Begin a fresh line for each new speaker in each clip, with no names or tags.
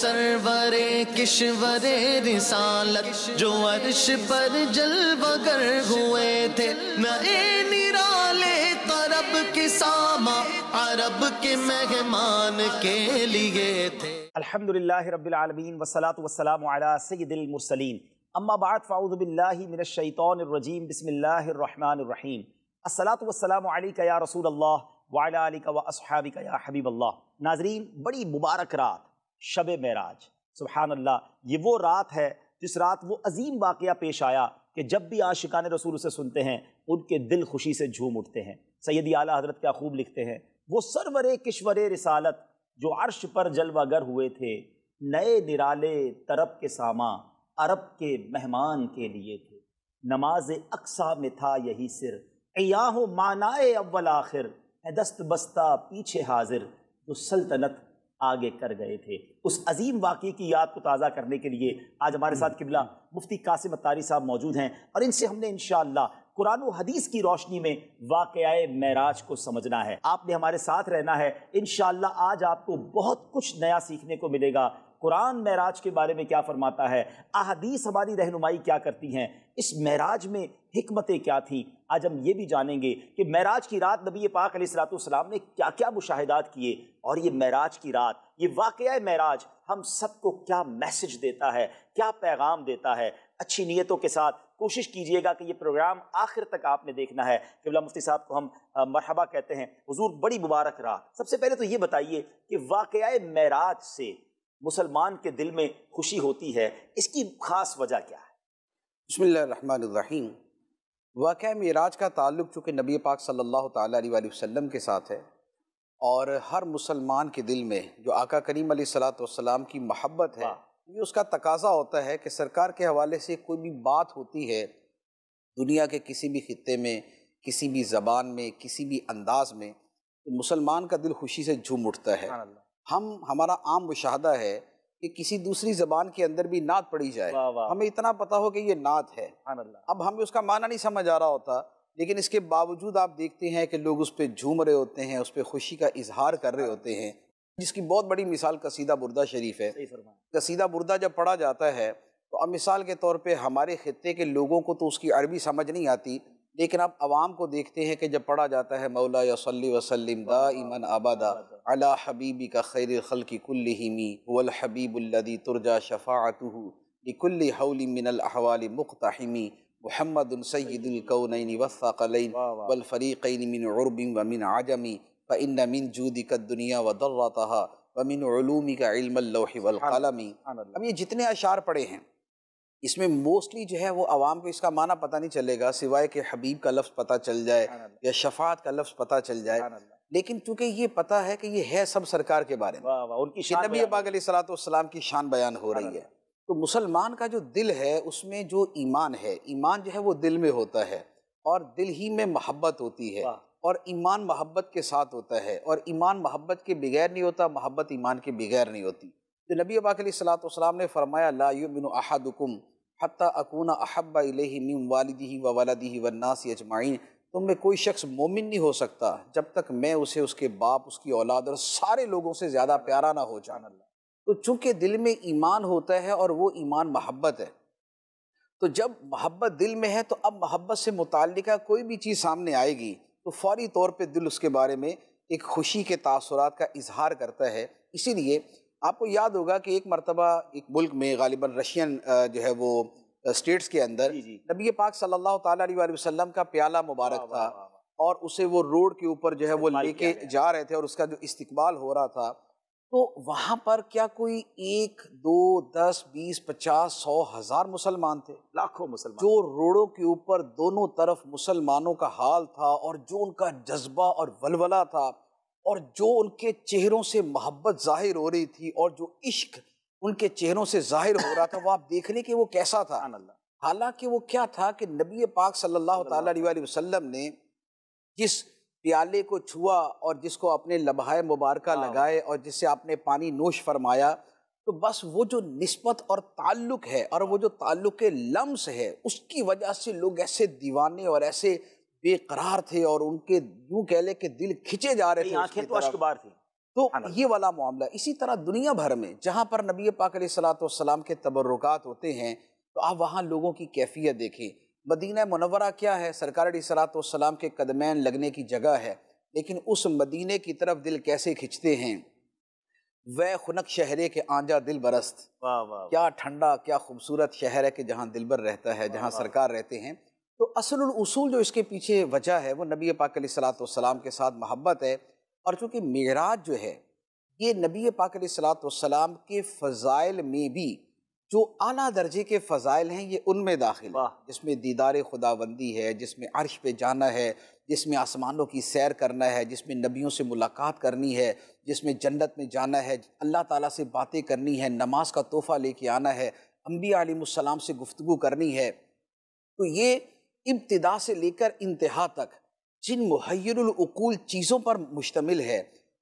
सरवरे किशवरे रिसालत जो अर्श पर बगर हुए थे नए निराले तरब के सामा अरब के मेहमान के लिए थे अल्हम्दुलिल्लाह रब्बिल आलमीन वसलात वसलाम अला सय्यिदिल मुरसलीन अम्मा बाद फ़ाउज़ु बिल्लाहि मिनश शैतानिर रजीम बिस्मिल्लाहिर रहमानिर रहीम अस्सलातु वस्सलामु अलैका या रसूल अल्लाह वाला अलिका व असहाबिका या हबीब अल्लाह नाजरीन बड़ी मुबारक रात शब महराज सुबहान अल्लाह ये वो रात है जिस रात वो अजीम वाक़ पेश आया कि जब भी आशिकान रसूल उसे सुनते हैं उनके दिल खुशी से झूम उठते हैं सैदी आला हजरत क्या खूब लिखते हैं वो सरवर किश्वर रिसालत जो अर्श पर जलवागर हुए थे नए निराले तरब के सामा अरब के मेहमान के लिए थे नमाज अक्सा में था यही सिर अयाह मानाए अव्वल आखिर है दस्त बस्ता पीछे हाजिर जो सल्तनत आगे कर गए थे उस अजीम वाक़े की याद को ताज़ा करने के लिए आज हमारे साथ किबला मुफ्ती कासिम अतारी साहब मौजूद हैं और इनसे हमने इन कुरान हदीस की रोशनी में वाक़ महराज को समझना है आपने हमारे साथ रहना है इन आज आपको बहुत कुछ नया सीखने को मिलेगा कुरान महराज के बारे में क्या फरमाता है अहदीस हमारी रहनुमाई क्या करती हैं इस महराज में हमतें क्या थी आज हम ये भी जानेंगे कि महराज की रात नबी पाक सलाम ने क्या क्या मुशाहिदात किए और ये मैराज की रात ये वाक़ मैराज हम सबको क्या मैसेज देता है क्या पैगाम देता है अच्छी नीयतों के साथ कोशिश कीजिएगा कि ये प्रोग्राम आखिर तक आपने देखना है किबला मुफ्ती साहब को हम मरहबा कहते हैं हजूर बड़ी मुबारक रात सबसे पहले तो ये बताइए कि वाक़ मैराज से मुसलमान के दिल में खुशी होती है इसकी खास वजह क्या है
बसमीम वाक़ मराज का ताल्लुक चूँकि नबी पाक सल्लल्लाहु अलैहि वसल्लम के साथ है और हर मुसलमान के दिल में जो आका करीम सलाम की महब्बत है ये उसका तकाजा होता है कि सरकार के हवाले से कोई भी बात होती है दुनिया के किसी भी खत्े में किसी भी ज़बान में किसी भी अंदाज में तो मुसलमान का दिल खुशी से झूम उठता है हम हमारा आम मुशाह है कि किसी दूसरी जबान के अंदर भी नात पढ़ी जाए हमें इतना पता हो कि ये नात है अब हमें उसका माना नहीं समझ आ रहा होता लेकिन इसके बावजूद आप देखते हैं कि लोग उस पर झूम रहे होते हैं उस पर खुशी का इजहार कर रहे होते हैं जिसकी बहुत बड़ी मिसाल कसीदा बुरदा शरीफ है कसीदा बुरदा जब पढ़ा जाता है तो अब मिसाल के तौर पर हमारे ख़त्े के लोगों को तो उसकी अरबी समझ नहीं आती लेकिन आप आवाम को देखते हैं कि जब पढ़ा जाता है मौला यसली वसलम दा ईमन आबादा अला हबीबी का खैर खल की कुल्ली हिमी वल हबीबुल्लदी तुर्जा शफ़ात लिकुल्ली हौली मिनल अहवाल मुख्ताहिमी मोहम्मद सैदुलकौन वफ़ाक़लिन वलफ़रीक़ैन मिन उर्बिन व मिन आजमी इन मिन जूदी का दुनिया व दर्रतहा व मिन का इल्म वलमी अब ये जितने अशार पढ़े हैं इसमें मोस्टली जो है वो आवाम को इसका माना पता नहीं चलेगा सिवाय के हबीब का लफ्ज़ पता चल जाए या शफात का लफ्ज़ पता चल जाए लेकिन चूंकि ये पता है कि ये है सब सरकार के बारे में वाह नबी सलाम की शान बयान हो रही है तो मुसलमान का जो दिल है उसमें जो ईमान है ईमान जो है वो दिल में होता है और दिल ही में मोहब्बत होती है और ईमान मोहब्बत के साथ होता है और ईमान मोहब्बत के बगैर नहीं होता मोहब्बत ईमान के बगैर नहीं होती तो नबी पाकलाम ने फरमाया लाबिन अहदुकुम हती अकूना अहब मिम वालदी व वालदी वन्नासी अजमाइन तुम में कोई शख्स मोमिन नहीं हो सकता जब तक मैं उसे उसके बाप उसकी औलाद और सारे लोगों से ज़्यादा प्यारा ना हो जान अल्लाह तो चूँकि दिल में ईमान होता है और वो ईमान महब्बत है तो जब महब्बत दिल में है तो अब महब्बत से मुतल कोई भी चीज़ सामने आएगी तो फौरी तौर पर दिल उसके बारे में एक खुशी के तासरात का इजहार करता है इसीलिए आपको याद होगा कि एक मरतबा एक मुल्क में गालिबा रशियन जो है वो स्टेट्स के अंदर नबी पाक सल्लल्लाहु अलैहि वसल्लम का प्याला मुबारक था और उसे वो रोड के ऊपर जो है वो लेके जा रहे थे और उसका जो इस्तकबाल हो रहा था तो वहाँ पर क्या कोई एक दो दस बीस पचास सौ हज़ार मुसलमान थे लाखों मुसलमान जो रोडों के ऊपर दोनों तरफ मुसलमानों का हाल था और जो उनका जज्बा और वलवला था और जो उनके चेहरों से मोहब्बत जाहिर हो रही थी और जो इश्क उनके चेहरों से जाहिर हो रहा था वो आप देख लें कि वो कैसा था हालांकि वो क्या था कि नबी पाक सल्लल्लाहु अलैहि वसल्लम ने जिस प्याले को छुआ और जिसको अपने लबाए मुबारक हाँ। लगाए और जिससे आपने पानी नोश फरमाया तो बस वो जो नस्बत और ताल्लुक़ है और वो जो ताल्लुक़ लम्स है उसकी वजह से लोग ऐसे दीवाने और ऐसे बेकरार थे और उनके यूं कह ले कि दिल खिंचे जा रहे थे आंखें तो अशकबार थी तो हाँ, हाँ। ये वाला मामला इसी तरह दुनिया भर में जहाँ पर नबी पाक सलाम के तबरक़ात होते हैं तो आप वहाँ लोगों की कैफियत देखें मदीना मनवरा क्या है सरकार सलाम के कदमैन लगने की जगह है लेकिन उस मदीने की तरफ दिल कैसे खिंचते हैं वह खुनक शहरे के आंजा दिल बरस्त
वाह वाह क्या
ठंडा क्या खूबसूरत शहर है कि जहाँ दिलबर रहता है जहाँ सरकार रहते हैं तो असल असूल जो इसके पीछे वजह है वो नबी पाक के साथ मोहब्बत है और चूँकि मराज जो है ये नबी पाक के फ़ाइल में भी जो अली दर्जे के फ़ाइल हैं ये उनमें दाखिल जिसमें दीदार खुदाबंदी है जिसमें अर्श पे जाना है जिसमें आसमानों की सैर करना है जिसमें नबियों से मुलाकात करनी है जिसमें जन्नत में जाना है अल्लाह ताला से बातें करनी है नमाज का तोहफ़ा लेके आना है अम्बी आलिम से गुफ्तु करनी है तो ये इब्तदा से लेकर इंतहा तक जिन मुहैरकूल चीज़ों पर मुश्तमिल है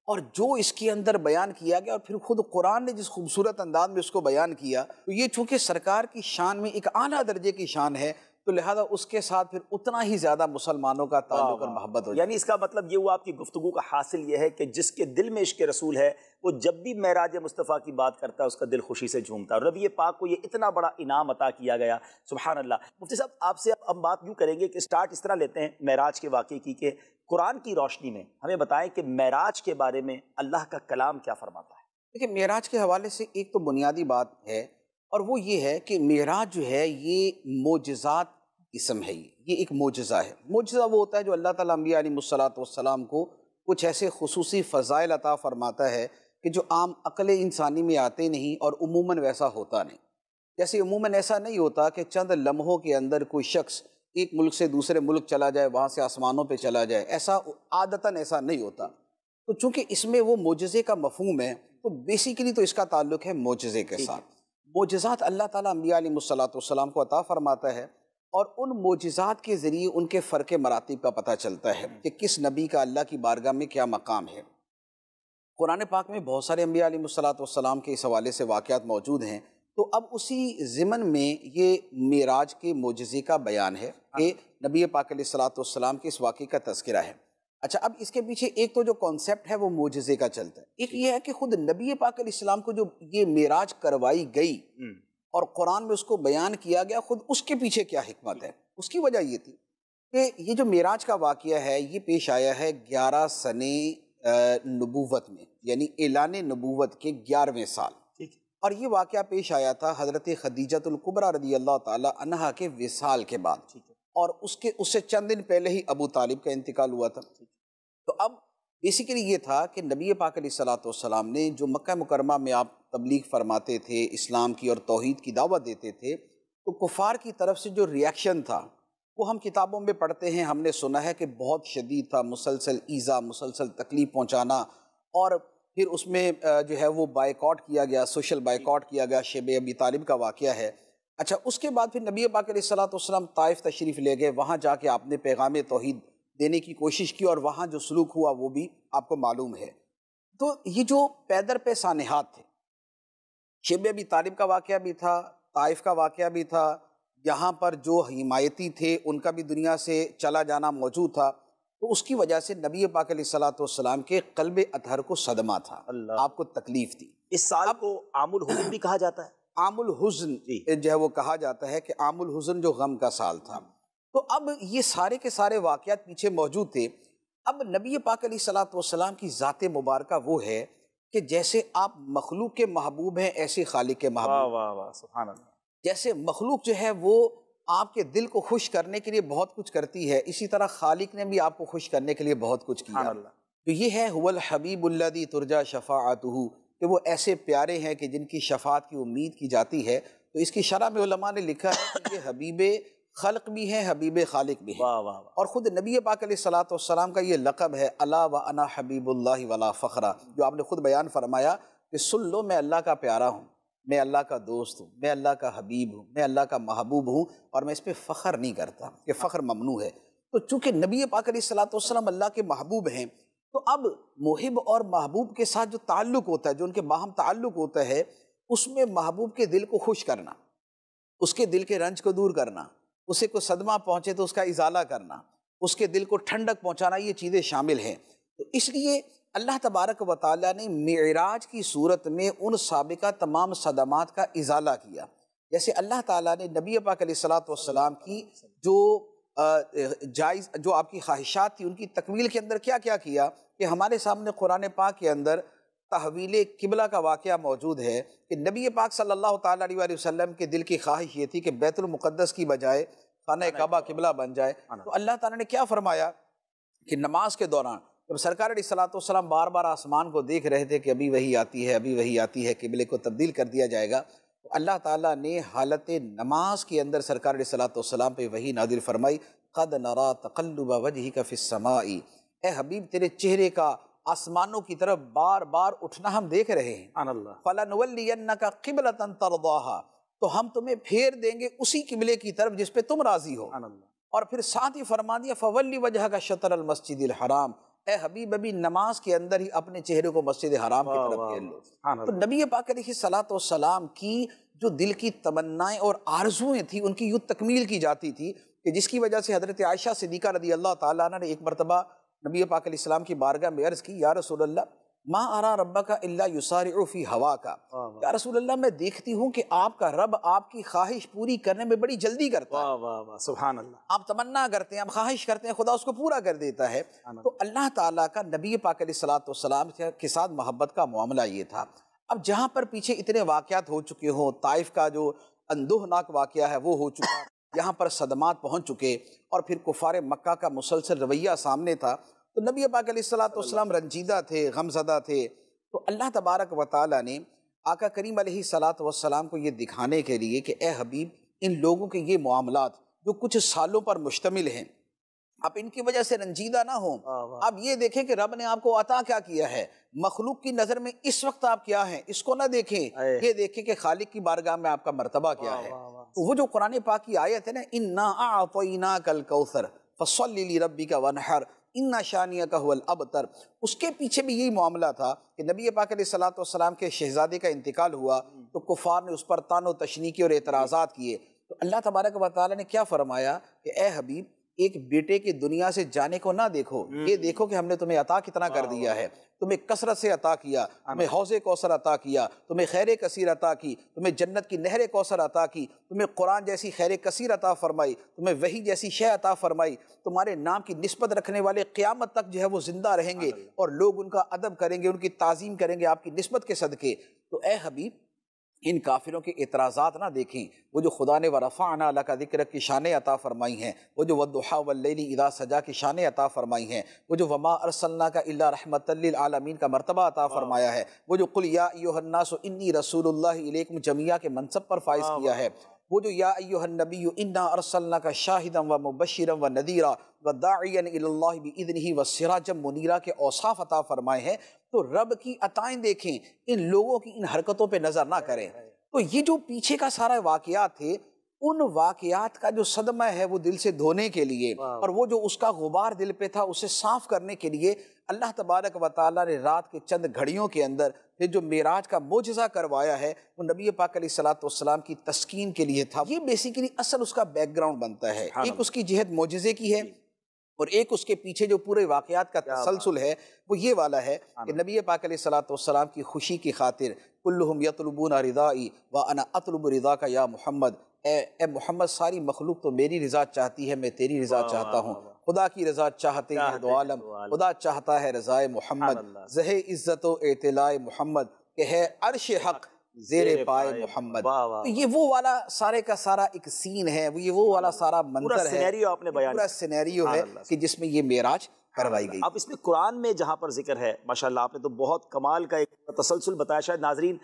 और जो इसके अंदर बयान किया गया और फिर खुद कुरान ने जिस खूबसूरत अंदाज में उसको बयान किया तो ये चूँकि सरकार की शान में एक आला दर्जे की शान है तो
लिहाजा उसके साथ फिर उतना ही ज़्यादा मुसलमानों का ताल्लुक और मोहब्बत हो यानी इसका मतलब ये हुआ आपकी गुफ्तु का हासिल ये है कि जिसके दिल में इश्क रसूल है वो जब भी महराज मुस्तफ़ा की बात करता है उसका दिल खुशी से झूमता है रबी पाक को ये इतना बड़ा इनाम अता किया गया सुबहान अल्लाह मुफ्ती साहब आपसे अब हम बात यूँ करेंगे कि स्टार्ट इस तरह लेते हैं महराज के वाक़े की कि कुरान की रोशनी में हमें बताएं कि महराज के बारे में अल्लाह का कलाम क्या फरमाता है
देखिए महराज के हवाले से एक तो बुनियादी बात है और वो ये है कि महराज जो है ये मोजात इसम है ये ये एक मोजा है मोजा वो होता है जो अल्लाह ताली अम्बिया वसलाम को कुछ ऐसे खसूस फ़ज़ाइल अता फ़रमाता है कि जो आम अकल इंसानी में आते नहीं और उमूा वैसा होता नहीं जैसे उमूा ऐसा नहीं होता कि चंद लम्हों के अंदर कोई शख्स एक मुल्क से दूसरे मुल्क चला जाए वहाँ से आसमानों पर चला जाए ऐसा आदता ऐसा नहीं होता तो चूँकि इसमें वो मोजे का मफहम है तो बेसिकली तो इसका ताल्लुक है मोजे के साथ मोजात अल्लाह ताली तालीसलाम को अता फ़रमाता है और उन मोजात के ज़रिए उनके फ़र्क मरातब का पता चलता है कि किस नबी का अल्लाह की बारगाह में क्या मकाम है कुरान पाक में बहुत सारे अम्बियालाम के इस हवाले से वाक़ात मौजूद हैं तो अब उसी ज़मन में ये मराज के मोजे का बयान है कि हाँ। नबी पाक के इस वाक़े का तस्करा है अच्छा अब इसके पीछे एक तो जो कॉन्सेप्ट है वो मोजे का चलता है एक ये है कि खुद नबी पाक इस्लाम को जो ये मेराज करवाई गई हम्म। और कुरान में उसको बयान किया गया खुद उसके पीछे क्या हमत है उसकी वजह ये थी कि ये जो मेराज का वाक़ है ये पेश आया है ग्यारह सने नबूवत में यानी एलान नबूवत के ग्यारहवें साल और ये वाक़ पेश आया था हज़रत खदीजतुल्कुबरा रदी अल्लाह तला के विसाल के बाद ठीक है और उसके उससे चंद दिन पहले ही अबू तालिब का इंतकाल हुआ था तो अब बेसिकली ये था कि नबी पाक सलाम ने जो मक्का मुकरमा में आप तबलीग फरमाते थे इस्लाम की और तोहद की दावा देते थे तो कुफार की तरफ से जो रिएक्शन था वो हम किताबों में पढ़ते हैं हमने सुना है कि बहुत शदीद था मुसलसल ईज़ा मुसलसल तकलीफ़ पहुँचाना और फिर उसमें जो है वो बाइकआउट किया गया सोशल बाइकआउट किया गया शेब अबी तालिब का वाक़ है अच्छा उसके बाद फिर नबी पाकलाम ताइफ तशरीफ़ ले गए वहाँ जाके आपने पैगाम तोहद देने की कोशिश की और वहाँ जो सलूक हुआ वो भी आपको मालूम है तो ये जो पैदर पे सानहात थे शेब अभी तालिब का वाक़ भी था ताइफ का वाक़ भी था यहाँ पर जो हिमायती थे उनका भी दुनिया से चला जाना मौजूद था तो उसकी वजह से नबी पाक सलाम के कलब अतहर को सदमा था आपको तकलीफ थी इस साल को आमुल हुकुम भी कहा जाता है आमुल हुजन जो है वो कहा जाता है कि आमुल हुजन जो गम का साल था तो अब ये सारे के सारे वाक़ात पीछे मौजूद थे अब नबी पाक सलाम की ज़ात मुबारक वो है कि जैसे आप मखलूक के महबूब हैं ऐसे खालिक के महबूब वाह वाह सुबहान जैसे मखलूक जो है वो आपके दिल को खुश करने के लिए बहुत कुछ करती है इसी तरह खालिक ने भी आपको खुश करने के लिए बहुत कुछ किया तो ये है हुल हबीबुल्लादी तुरजा शफ़ातहू कि वो ऐसे प्यारे हैं कि जिनकी शफात की उम्मीद की जाती है तो इसकी शरह में उलमा ने लिखा है कि हबीब खलक भी हैं हबीब खालिक भी हैं वाह वाह और ख़ुद नबी पाक सलाम का ये लक़ब है अला व अना हबीबुल्ला वला फ़खरा जो आपने ख़ुद बयान फरमाया कि सुन लो मैं अल्लाह का प्यारा हूँ मैं अल्लाह का दोस्त हूँ मैं अल्लाह का हबीब हूँ मैं अल्लाह का महबूब हूँ और मैं इस पर फ़ख्र नहीं करता कि फ़ख्र ममनू है तो चूँकि नबी पाक सलाम अल्लाह के महबूब हैं तो अब मुहिब और महबूब के साथ जो ताल्लुक होता है जो उनके माहम ताल्लुक होता है उसमें महबूब के दिल को खुश करना उसके दिल के रंज को दूर करना उसे कोई सदमा पहुँचे तो उसका इजाला करना उसके दिल को ठंडक पहुँचाना ये चीज़ें शामिल हैं तो इसलिए अल्लाह तबारक व ताली ने मराज की सूरत में उन सबका तमाम सदमात का इजाला किया जैसे अल्लाह ताली ने नबी पाक सलात की जो जायज़ जो आपकी ख्वाहिशात थी उनकी तकमील के अंदर क्या क्या किया कि हमारे सामने कुरान पाक के अंदर तहवील किबला का वाक़ मौजूद है कि नबी पाक सल्लल्लाहु अलैहि वसल्लम के दिल की ख्वाहिश ये थी कि बैतुलमक़दस की बजाय खाना काबा किबला बन जाए तो अल्लाह ताला ने क्या फरमाया कि नमाज के दौरान जब सरकार सलाम बार बार आसमान को देख रहे थे कि अभी वही आती है अभी वही आती है किबले को तब्दील कर दिया जाएगा तो अल्लाह ताला ने हालत नमाज के अंदर सरकार सलाम पे वही नादिल फरमाई कद नरा तकल्लुबा वजह का फ़िसमाई ए हबीब तेरे चेहरे का आसमानों की तरफ बार बार उठना हम देख रहे हैं फ़लावल्लियन का तन तरदा तो हम तुम्हें फेर देंगे उसी किबले की तरफ जिस पे तुम राज़ी हो और फिर साथ ही फरमा दिया फवली वजह का शतर मस्जिद हराम ए हबीब अभी नमाज के अंदर ही अपने चेहरे को मस्जिद हराम की तरफ फेर लो तो नबी पाक सलात सलाम की जो दिल की तमन्नाएं और आरजुएं थी उनकी यूँ तकमील की जाती थी कि जिसकी वजह से हज़रत आयशा सिद्दीका रदी अल्लाह ताला ने एक मरतबा नबी पाक की बारगाह में अर्ज़ की या रसोल्ला माँ आरा रबा का अल्ला युसारफ़ी हवा का या रसूल मैं देखती हूँ कि आपका रब आपकी ख्वाहिश पूरी करने में बड़ी जल्दी करता है वाह वाह सुबहान अल्लाह आप तमन्ना करते हैं आप ख्वाहिश करते हैं खुदा उसको पूरा कर देता है तो अल्लाह ताला का नबी पाक सलाम के साथ मोहब्बत का मामला ये था अब जहाँ पर पीछे इतने वाक़ात हो चुके हों ताइफ का जो अनदोहनाक वाक़ है वो हो चुका यहाँ पर सदमात पहुँच चुके और फिर कुफार मक्का का मुसलसल रवैया सामने था तो नबी पाक सलाम रंजीदा थे गमजदा थे तो अल्लाह तबारक व ताली ने आका करीम सलात वसलाम को ये दिखाने के लिए कि ए हबीब इन लोगों के ये मामला जो कुछ सालों पर मुश्तमिल हैं आप इनकी वजह से रंजीदा ना हो आप ये देखें कि रब ने आपको अता क्या किया है मखलूक की नज़र में इस वक्त आप क्या हैं इसको ना देखें ये देखें कि खालिक की बारगाह में आपका मरतबा क्या है तो वो जो कुरान पाक की आयत है ना इन ना आना कल कौसर फसल रबी का वनहर इन शानिया का हुल तर उसके पीछे भी यही मामला था कि नबी पाक के शहजादे का इंतकाल हुआ तो कुफार ने उस पर तान तशनी और एतराजा किए तो अल्लाह तबारक वाली ने क्या फ़रमाया कि ए हबीब एक बेटे की दुनिया से जाने को ना देखो हम्म। ये देखो कि हमने तुम्हें अता कितना कर दिया है तुम्हें कसरत से अता किया तुम्हें हौसे कौसर अता किया तुम्हें खैर कसीर अता की तुम्हें जन्नत की नहर कौसर अता की तुम्हें कुरान जैसी खैर कसीर अता फरमाई तुम्हें वही जैसी शह अता फरमाई तुम्हारे नाम की नस्बत रखने वाले क़्यामत तक जो है वो ज़िंदा रहेंगे और लोग उनका अदब करेंगे उनकी तजीम करेंगे आपकी नस्बत के सदक़े तो ए हबीब इन काफिलों के एतराज़ात ना देखें वो जो खुदा ने वरफ़ा आना अला का जिक्र की शान अता फ़रमाई हैं वो जो वदुहा वल्ली इदा सजा की शान अता फ़रमाई हैं वो जो वमा अरसल्ला का अल्ला रहमतमीन का मरतबा अता फ़रमाया है वो जो कुलिया सो इन्नी रसूलुल्लाह जमिया के मनसब पर फाइज किया है वो जो या नबी इन्ना अरसल्ला का शाहिदम व मुबशरम व नदीरा व दायन भी इदन ही व सिराजम मुनीरा के औसाफ़ अता फ़रमाए हैं तो रब की अताएं देखें इन लोगों की इन हरकतों पर नज़र ना करें तो ये जो पीछे का सारा वाक़ात थे उन वाकयात का जो सदमा है वो दिल से धोने के लिए और वो जो उसका गुबार दिल पे था उसे साफ करने के लिए अल्लाह तबारक व ताली ने रात के चंद घड़ियों के अंदर फिर जो मेराज का मोजा करवाया है वो नबी पाक सलाम की तस्कीन के लिए था ये बेसिकली असल उसका बैकग्राउंड बनता है हाँ। एक उसकी जहत मोजे की है और एक उसके पीछे जो पूरे वाकयात का तसलसल है वो ये वाला है कि नबी पाक सलाम की खुशी की खातिर कुल्लुम यतलबून रदाई व अना अतलब रदा का या मोहम्मद ए मोहम्मद सारी मखलूक तो मेरी रजा चाहती है मैं तेरी रजा चाहता हूँ खुदा की रजा चाहते हैं दो आलम खुदा चाहता है रजाए मोहम्मद जह इज़्ज़त एतलाए मोहम्मद के है अरश हक़ जेर पाए मोहम्मद तो ये वो वाला सारे का सारा एक सीन है वो ये वो हाँ, वाला हाँ, हाँ। सारा मंजर है
आपने पूरा सिनेरियो है कि
जिसमें ये मेराज करवाई
गई अब इसमें कुरान में जहाँ पर जिक्र है माशाल्लाह आपने तो बहुत कमाल का एक तसलसल बताया शायद नाजरीन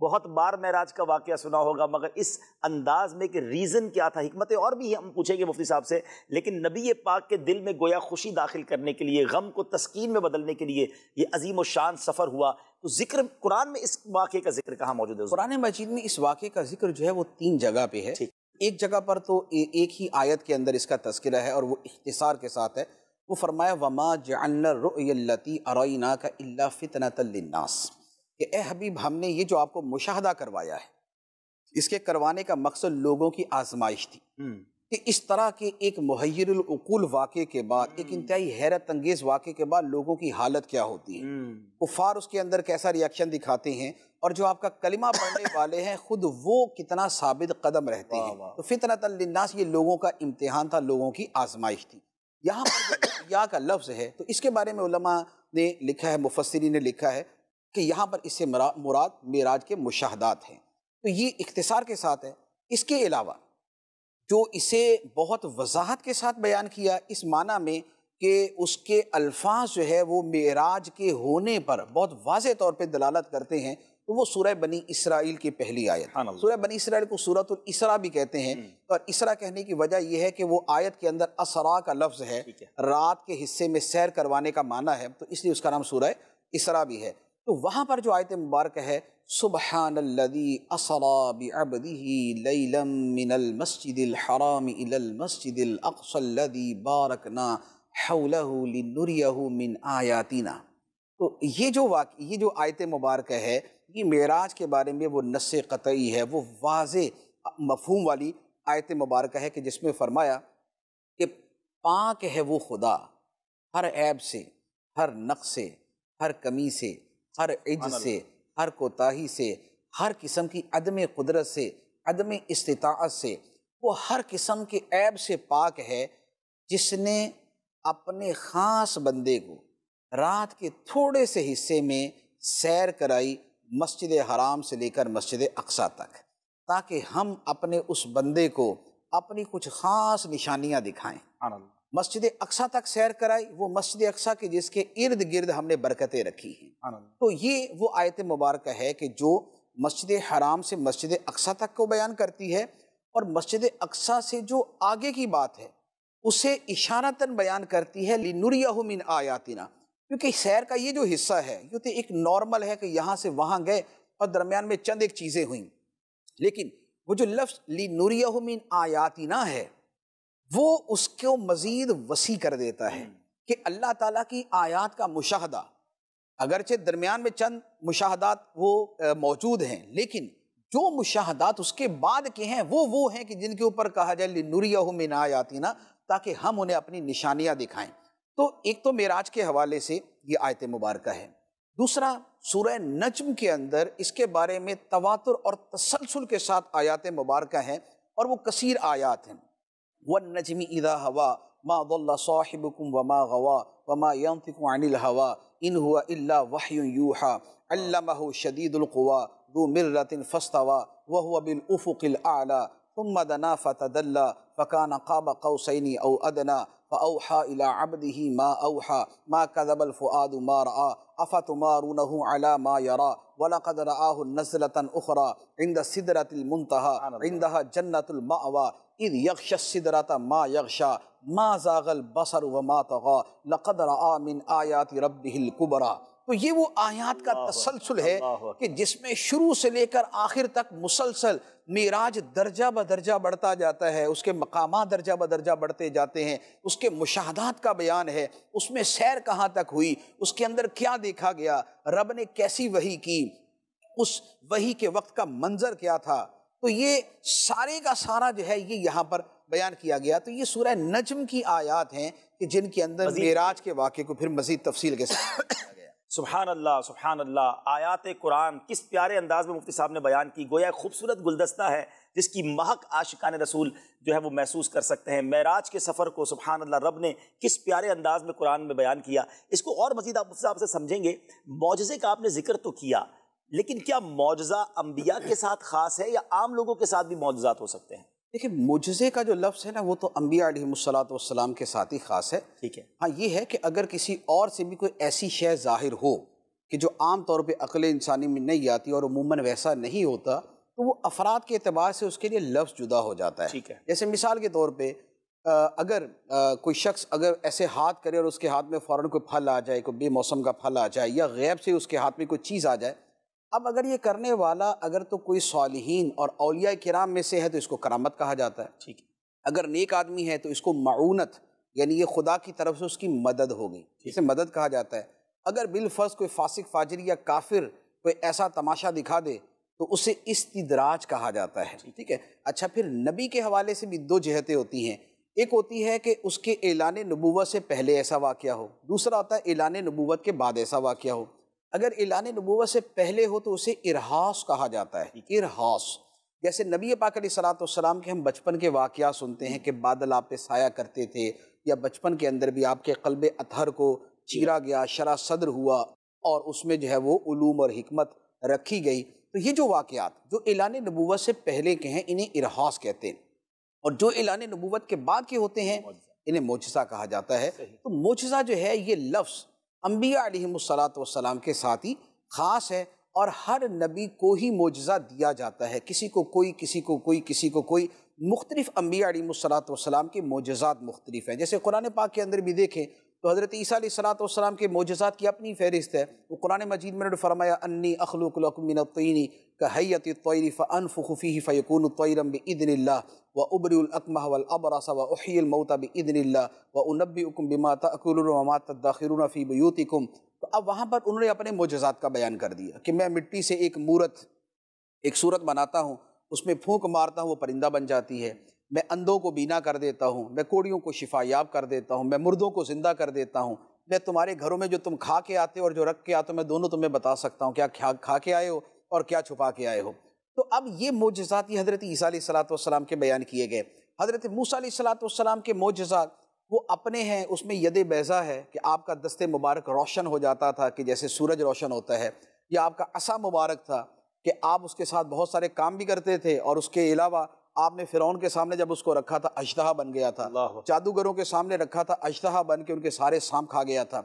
बहुत बार मेराज का वाक्य सुना होगा मगर इस अंदाज में कि रीज़न क्या था हमतें और भी हम पूछेंगे मुफ्ती साहब से लेकिन नबी पाक के दिल में गोया खुशी दाखिल करने के लिए गम को तस्कीन में बदलने के लिए ये अजीम व शान सफ़र हुआ तो जिक्र कुरान में इस वाक्य का जिक्र कहाँ मौजूद है कुरान मजीद
में इस वाक्य का जिक्र जो है वो तीन जगह पे है एक जगह पर तो ए, एक ही आयत के अंदर इसका तस्करा है और वो इख्तिसार के साथ है वो फरमाया वमा जन्नती अरना का अल्ला फितनातलनास कि ए हबीब हमने ये जो आपको मुशाह करवाया है इसके करवाने का मकसद लोगों की आजमाइश थी हम्म। कि इस तरह के एक मुहैरकूल वाक़े के बाद एक हम्म। इंतहाई हैरत अंगेज़ वाक़े के बाद लोगों की हालत क्या होती है हम्म। कुफार उसके अंदर कैसा रिएक्शन दिखाते हैं और जो आपका कलिमा पढ़ने वाले हैं ख़ुद वो कितना साबित कदम रहते हैं तो फितरत ये लोगों का इम्तहान था लोगों की आजमाइश थी यहाँ पर या का लफ्ज़ है तो इसके बारे में उलमा ने लिखा है मुफसरी ने लिखा है कि यहाँ पर इससे मुराद मराद के मुशाहदात हैं तो ये इख्तसार के साथ है इसके अलावा जो इसे बहुत वजाहत के साथ बयान किया इस माना में कि उसके अल्फाज जो है वो मेराज के होने पर बहुत वाज तौर पर दलालत करते हैं तो वो सूरह बनी इसराइल की पहली आयत सूरह बनी इसराइल को सूरत इसरा भी कहते हैं और हम्म। इसरा कहने की वजह यह है कि वो आयत के अंदर असरा का लफ्ज़ है रात के हिस्से में सैर करवाने का माना है तो इसलिए उसका नाम सूरह इसरा भी है तो वहाँ पर जो आयत मुबारक है بعبده ليلا من المسجد الحرام إلى المسجد الأقصى الذي باركنا बारकना لنريه من آياتنا तो ये जो वाक़ ये जो आयत मुबारक है ये मेराज के बारे में वो नस कतई है वो वाज मफहूम वाली आयत मुबारक है कि जिसमें फ़रमाया कि पाक है वो खुदा हर ऐब से हर नक़ से हर कमी से हर इज से हर कोताही से हर किस्म की अदम कुदरत से अदम इस्तात से वो हर किस्म के ऐब से पाक है जिसने अपने ख़ास बंदे को रात के थोड़े से हिस्से में सैर कराई मस्जिद हराम से लेकर मस्जिद अक्सा तक ताकि हम अपने उस बंदे को अपनी कुछ ख़ास निशानियाँ दिखाएँ मस्जिद अक्सा तक सैर कराई वो मस्जिद अक्सा के जिसके इर्द गिर्द हमने बरकतें रखी हैं तो ये वो आयत मुबारक है कि जो मस्जिद हराम से मस्जिद अक्सा तक को बयान करती है और मस्जिद अक्सा से जो आगे की बात है उसे इशारतन बयान करती है लिनुरियामिन आयातिना क्योंकि सैर का ये जो हिस्सा है ये तो एक नॉर्मल है कि यहाँ से वहाँ गए और दरमियान में चंद एक चीज़ें हुई लेकिन वो जो लफ्ज़ लिनुरियामिन आयातिना है वो उसको मज़ीद वसी कर देता है हम्म। कि अल्लाह ताला की आयात का मुशाहदा अगरचे दरमियान में चंद मुशाहदात वो मौजूद हैं लेकिन जो मुशाहदात उसके बाद के हैं वो वो हैं कि जिनके ऊपर कहा जाए लिनुरिया आती ना ताकि हम उन्हें अपनी निशानियाँ दिखाएं तो एक तो मेराज के हवाले से ये आयत मुबारक है दूसरा सूर्य नजम के अंदर इसके बारे में तवातुर और तसलसल के साथ आयात मुबारक हैं और वो कसीर आयात हैं والنجم إذا هوى ما ضل صاحبكم وما غوى وما ينطق عن الهوى إن هو إلا وحي يوحى علمه شديد القوى ذو مرة فاستوى وهو بالأفق الأعلى ثم دنا فتدلى فكان قاب قوسين أو أدنى فأوحى إلى عبده ما أوحى ما كذب الفؤاد ما رأى أفتمارونه على ما يرى ولقد رآه نزلة أخرى عند سدرة المنتهى عندها جنة المأوى इद यक्ष सिदराता मा यक्ष मा जागल बसर व मा तगा लकदर आमिन आयात रबरा तो ये वो आयात का तसलसल है कि जिसमें शुरू से लेकर आखिर तक मुसलसल मीराज दर्जा ब दर्जा बढ़ता जाता है उसके मकाम दर्जा ब दर्जा बढ़ते जाते हैं उसके मुशाहदात का बयान है उसमें सैर कहाँ तक हुई उसके अंदर क्या देखा गया रब ने कैसी वही की उस वही के वक्त का मंजर क्या था तो ये सारे का सारा जो है ये यहाँ पर बयान किया गया तो ये सूरह नजम की आयात हैं कि जिनके अंदर मेराज के वाक़े को फिर मजीद तफसील के साथ
सुबहान अल्लाह सुबहान अल्लाह आयात कुरान किस प्यारे अंदाज में मुफ्ती साहब ने बयान की गोया खूबसूरत गुलदस्ता है जिसकी महक आशिकान रसूल जो है वो महसूस कर सकते हैं महराज के सफ़र को सुबहान अल्लाह रब ने किस प्यारे अंदाज में कुरान में बयान किया इसको और मजीद आप मुफ्ती साहब से समझेंगे मौजे का आपने जिक्र तो किया लेकिन क्या मुआजा अम्बिया के साथ खास है या आम लोगों के साथ भी मुआजात हो सकते हैं
देखिए मुजज़े का जो लफ्ज़ है ना वो तो अम्बिया सलाम के साथ ही ख़ास है ठीक है हाँ ये है कि अगर किसी और से भी कोई ऐसी शय ज़ाहिर हो कि जो आम तौर पर अकल इंसानी में नहीं आती और उमूमन वैसा नहीं होता तो वो अफराद के अतबार से उसके लिए लफ्ज़ जुदा हो जाता है ठीक है जैसे मिसाल के तौर पर अगर आ, कोई शख्स अगर ऐसे हाथ करे और उसके हाथ में फ़ौर कोई फल आ जाए कोई बेमौसम का फल आ जाए या गैब से उसके हाथ में कोई चीज़ आ जाए अब अगर ये करने वाला अगर तो कोई सालहीन और अलिया कराम में से है तो इसको करामत कहा जाता है ठीक है अगर नेक आदमी है तो इसको माउनत यानी ये खुदा की तरफ से उसकी मदद हो गई इसे मदद कहा जाता है अगर बिलफर्ज कोई फासिक फाजिर या काफिर कोई ऐसा तमाशा दिखा दे तो उसे तदराज कहा जाता है ठीक है अच्छा फिर नबी के हवाले से भी दो जहतें होती हैं एक होती है कि उसके एलान नबूत से पहले ऐसा वाक़ हो दूसरा होता है एलान नबूत के बाद ऐसा वाक़ हो अगर एलान नबूत से पहले हो तो उसे इरहास कहा जाता है इरहास जैसे नबी पाक सलातम के हम बचपन के वाक़ सुनते हैं कि बादल आप पे साया करते थे या बचपन के अंदर भी आपके कल्ब अतहर को चीरा गया शरा सदर हुआ और उसमें जो है वो उलूम और हमत रखी गई तो ये जो वाक़ात जो एलान नबूत से पहले के हैं इन्हें इरहास कहते हैं और जो एलान नबूत के बाद के होते हैं इन्हें मोजसा कहा जाता है तो मोजसा जो है ये लफ्ज़ अम्बिया सलाम के साथ ही ख़ास है और हर नबी को ही मुजज़ा दिया जाता है किसी को कोई किसी को कोई किसी को कोई मुख्तलिफ़ अम्बिया सलाम के मुजज़ात मुख्तलिफ हैं जैसे कुरान पाक के अंदर भी देखें तो हज़रत ईसा सलाम के मोजात की अपनी फहरिस्त है वो कुरान मजीद में फरमाया अन्नी अखलूकमिनतीनी कहैत तोरी फ़न फ़ुफ़ी फ़यकून तोरम बदनल्ला व उबरकमा वबरसा वहीमता बदनल्ला व उनबी उकम बिमाता अकुलमात दाखिरफ़ी बयूतिकुम तो अब वहाँ पर उन्होंने अपने मोजात का बयान कर दिया कि मैं मिट्टी से एक मूरत एक सूरत बनाता हूँ उसमें फूंक मारता हूँ वो परिंदा बन जाती है मैं अंधों को बीना कर देता हूँ मैं कोड़ियों को शिफायाब कर देता हूँ मैं मुर्दों को ज़िंदा कर देता हूँ मैं तुम्हारे घरों में जो तुम खा के आते हो और जो रख के आते हो मैं दोनों तुम्हें बता सकता हूँ क्या खा खा के आए हो और क्या छुपा के आए हो तो अब ये मोजात ही हज़रत ईसा सलाम के बयान किए गए हज़रत मूसा वाम के मोजात वो अपने हैं उसमें यद बैज़ा है कि आपका दस्ते मुबारक रोशन हो जाता था कि जैसे सूरज रोशन होता है या आपका असा मुबारक था कि आप उसके साथ बहुत सारे काम भी करते थे और उसके अलावा आपने फिरौन के सामने जब उसको रखा था अशतहा बन गया था जादूगरों के सामने रखा था अशतहा बन के उनके सारे सांप खा गया था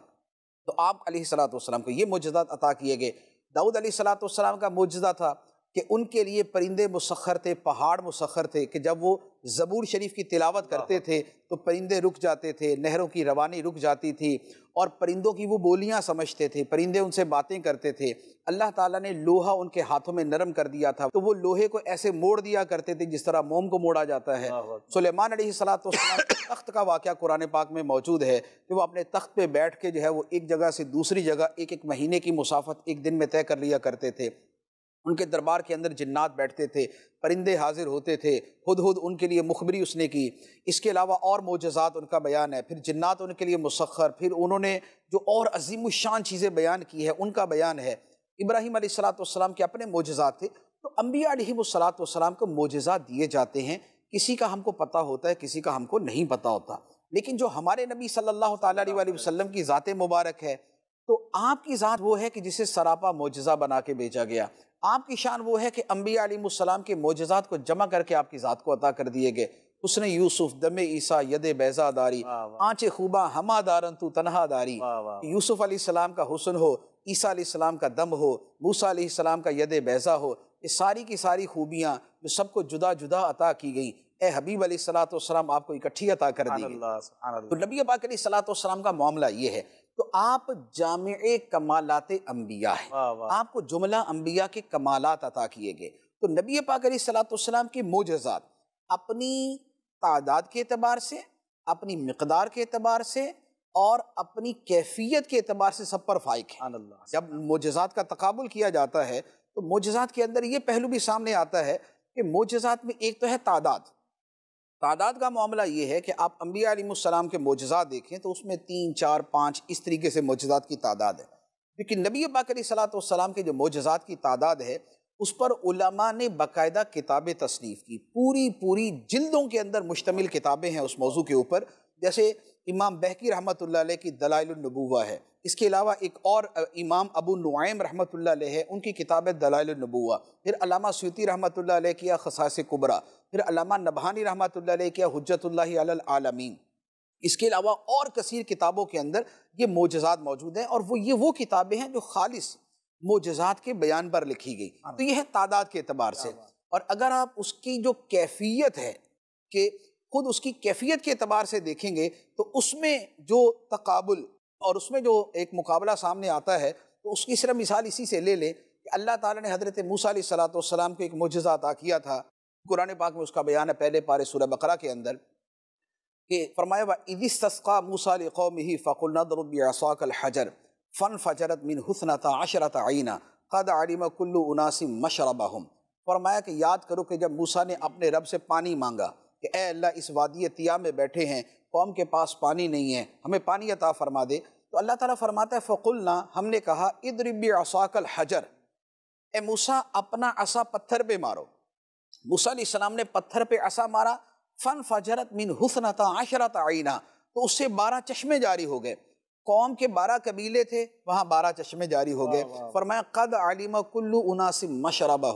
तो आप अली सलाम को ये मुजदात अता किए गए दाऊद सलाम का मुजदा था कि उनके लिए परिंदे मुसखर थे पहाड़ मुसखर थे कि जब वो ज़बूर शरीफ की तिलावत करते थे तो परिंदे रुक जाते थे नहरों की रवानी रुक जाती थी और परिंदों की वो बोलियां समझते थे परिंदे उनसे बातें करते थे अल्लाह ताला ने लोहा उनके हाथों में नरम कर दिया था तो वो लोहे को ऐसे मोड़ दिया करते थे जिस तरह मोम को मोड़ा जाता है सुलेमान सलात तख्त का वाक़ कुरान पाक में मौजूद है कि वो अपने तख्त पर बैठ के जो है वो एक जगह से दूसरी जगह एक एक महीने की मुसाफत एक दिन में तय कर लिया करते थे उनके दरबार के अंदर जन्नात बैठते थे परिंदे हाजिर होते थे खुद खुद उनके लिए मुखबरी उसने की इसके अलावा और मोजात उनका बयान है फिर जन्ात उनके लिए मुसखर फिर उन्होंने जो और अजीम शान चीज़ें बयान की है उनका बयान है इब्राहिम सलाम के अपने मोजात थे तो अम्बिया सलाम को मोजात दिए जाते हैं किसी का हमको पता होता है किसी का हमको नहीं पता होता लेकिन जो हमारे नबी सल्ला वसलम की ज़ात मुबारक है तो आपकी ज़ात वो है कि जिसे सरापा मोजा बना के भेजा गया आपकी शान वो है कि अम्बिया सलाम के मोजात को जमा करके आपकी ज़ात को अता कर दिए गए उसने यूसुफ दम ईसा यद दारी आँचे खूबा दारन तू दारी यूसुफ सलाम का हुसन हो ईसा सलाम का दम हो मूसा सलाम का यद बैजा हो ये सारी की सारी खूबियाँ जो सबको जुदा जुदा अता की गई ए हबीब अली सलाम आपको इकट्ठी अता कर दी तो नबी पाक सलाम का मामला ये है तो आप जाम कमालत अम्बिया है आपको जुमला अम्बिया के कमालत अता किए गए तो नबी पाक सलाम के मोजात अपनी तादाद के अतबार से अपनी मकदार के अतबार से और अपनी कैफियत के अतबार से सब पर फाइक है जब मोजात का तकबुल किया जाता है तो मोजात के अंदर ये पहलू भी सामने आता है कि मोजात में एक तो है तादाद तादाद का मामला ये है कि आप अम्बिया आलिम के मोजा देखें तो उसमें तीन चार पाँच इस तरीके से मोजात की तादाद है क्योंकि नबी पाकलाम के जो मोजात की तादाद है उस पर उलमा ने बाकायदा किताबें तसनीफ़ की पूरी पूरी जिल्दों के अंदर मुश्तमिल किताबें हैं उस मौजू के ऊपर जैसे इमाम बहकी रहमत की दलालनबूवा है इसके अलावा एक और इमाम अबू नुआम रहमत है उनकी किताब है दलालनबूवा फिर अलामा सूती रहमत किया खसास कुबरा फिर अलामा नबहानी रहमत किया हजतल्लामीन इसके अलावा और कसर किताबों के अंदर ये मोजात मौजूद हैं और वो ये वो किताबें हैं जो खालिश मोजात के बयान पर लिखी गई तो ये है तादाद के अतबार से और अगर आप उसकी जो कैफियत है कि खुद उसकी कैफियत के अतबार से देखेंगे तो उसमें जो तकबुल और उसमें जो एक मुकाबला सामने आता है तो उसकी सिर्फ मिसाल इसी से ले लें कि अल्लाह ताला ने हज़रत मूसा सलाम को एक मुजज़ा अता किया था कुरान पाक में उसका बयान है पहले पारे सूर बकरा के अंदर कि फरमाया इदिस तस्का मूसा कौम ही फ़कुलनादरबाकल हजर फ़न फजरत मिन था आशरत आइना कद आलिम कुल्लू उनासिम मशरबा फरमाया कि याद करो कि जब मूसा ने अपने रब से पानी मांगा कि ए अल्लाह इस वादी तिया में बैठे हैं कौम के पास पानी नहीं है हमें पानी अता फरमा दे तो अल्लाह ताला फरमाता है फ़कुलना हमने कहा इदरब असाकल हजर ए मूसा अपना असा पत्थर पे मारो मूसा सलाम ने पत्थर पे असा मारा फ़न फजरत मिन हुसनता आशरत आइना तो उससे बारह चश्मे जारी हो गए कौम के बारह कबीले थे वहाँ बारह चश्मे जारी हो गए फरमाया कद आलिमा कुल्लू उनासिम मशरबा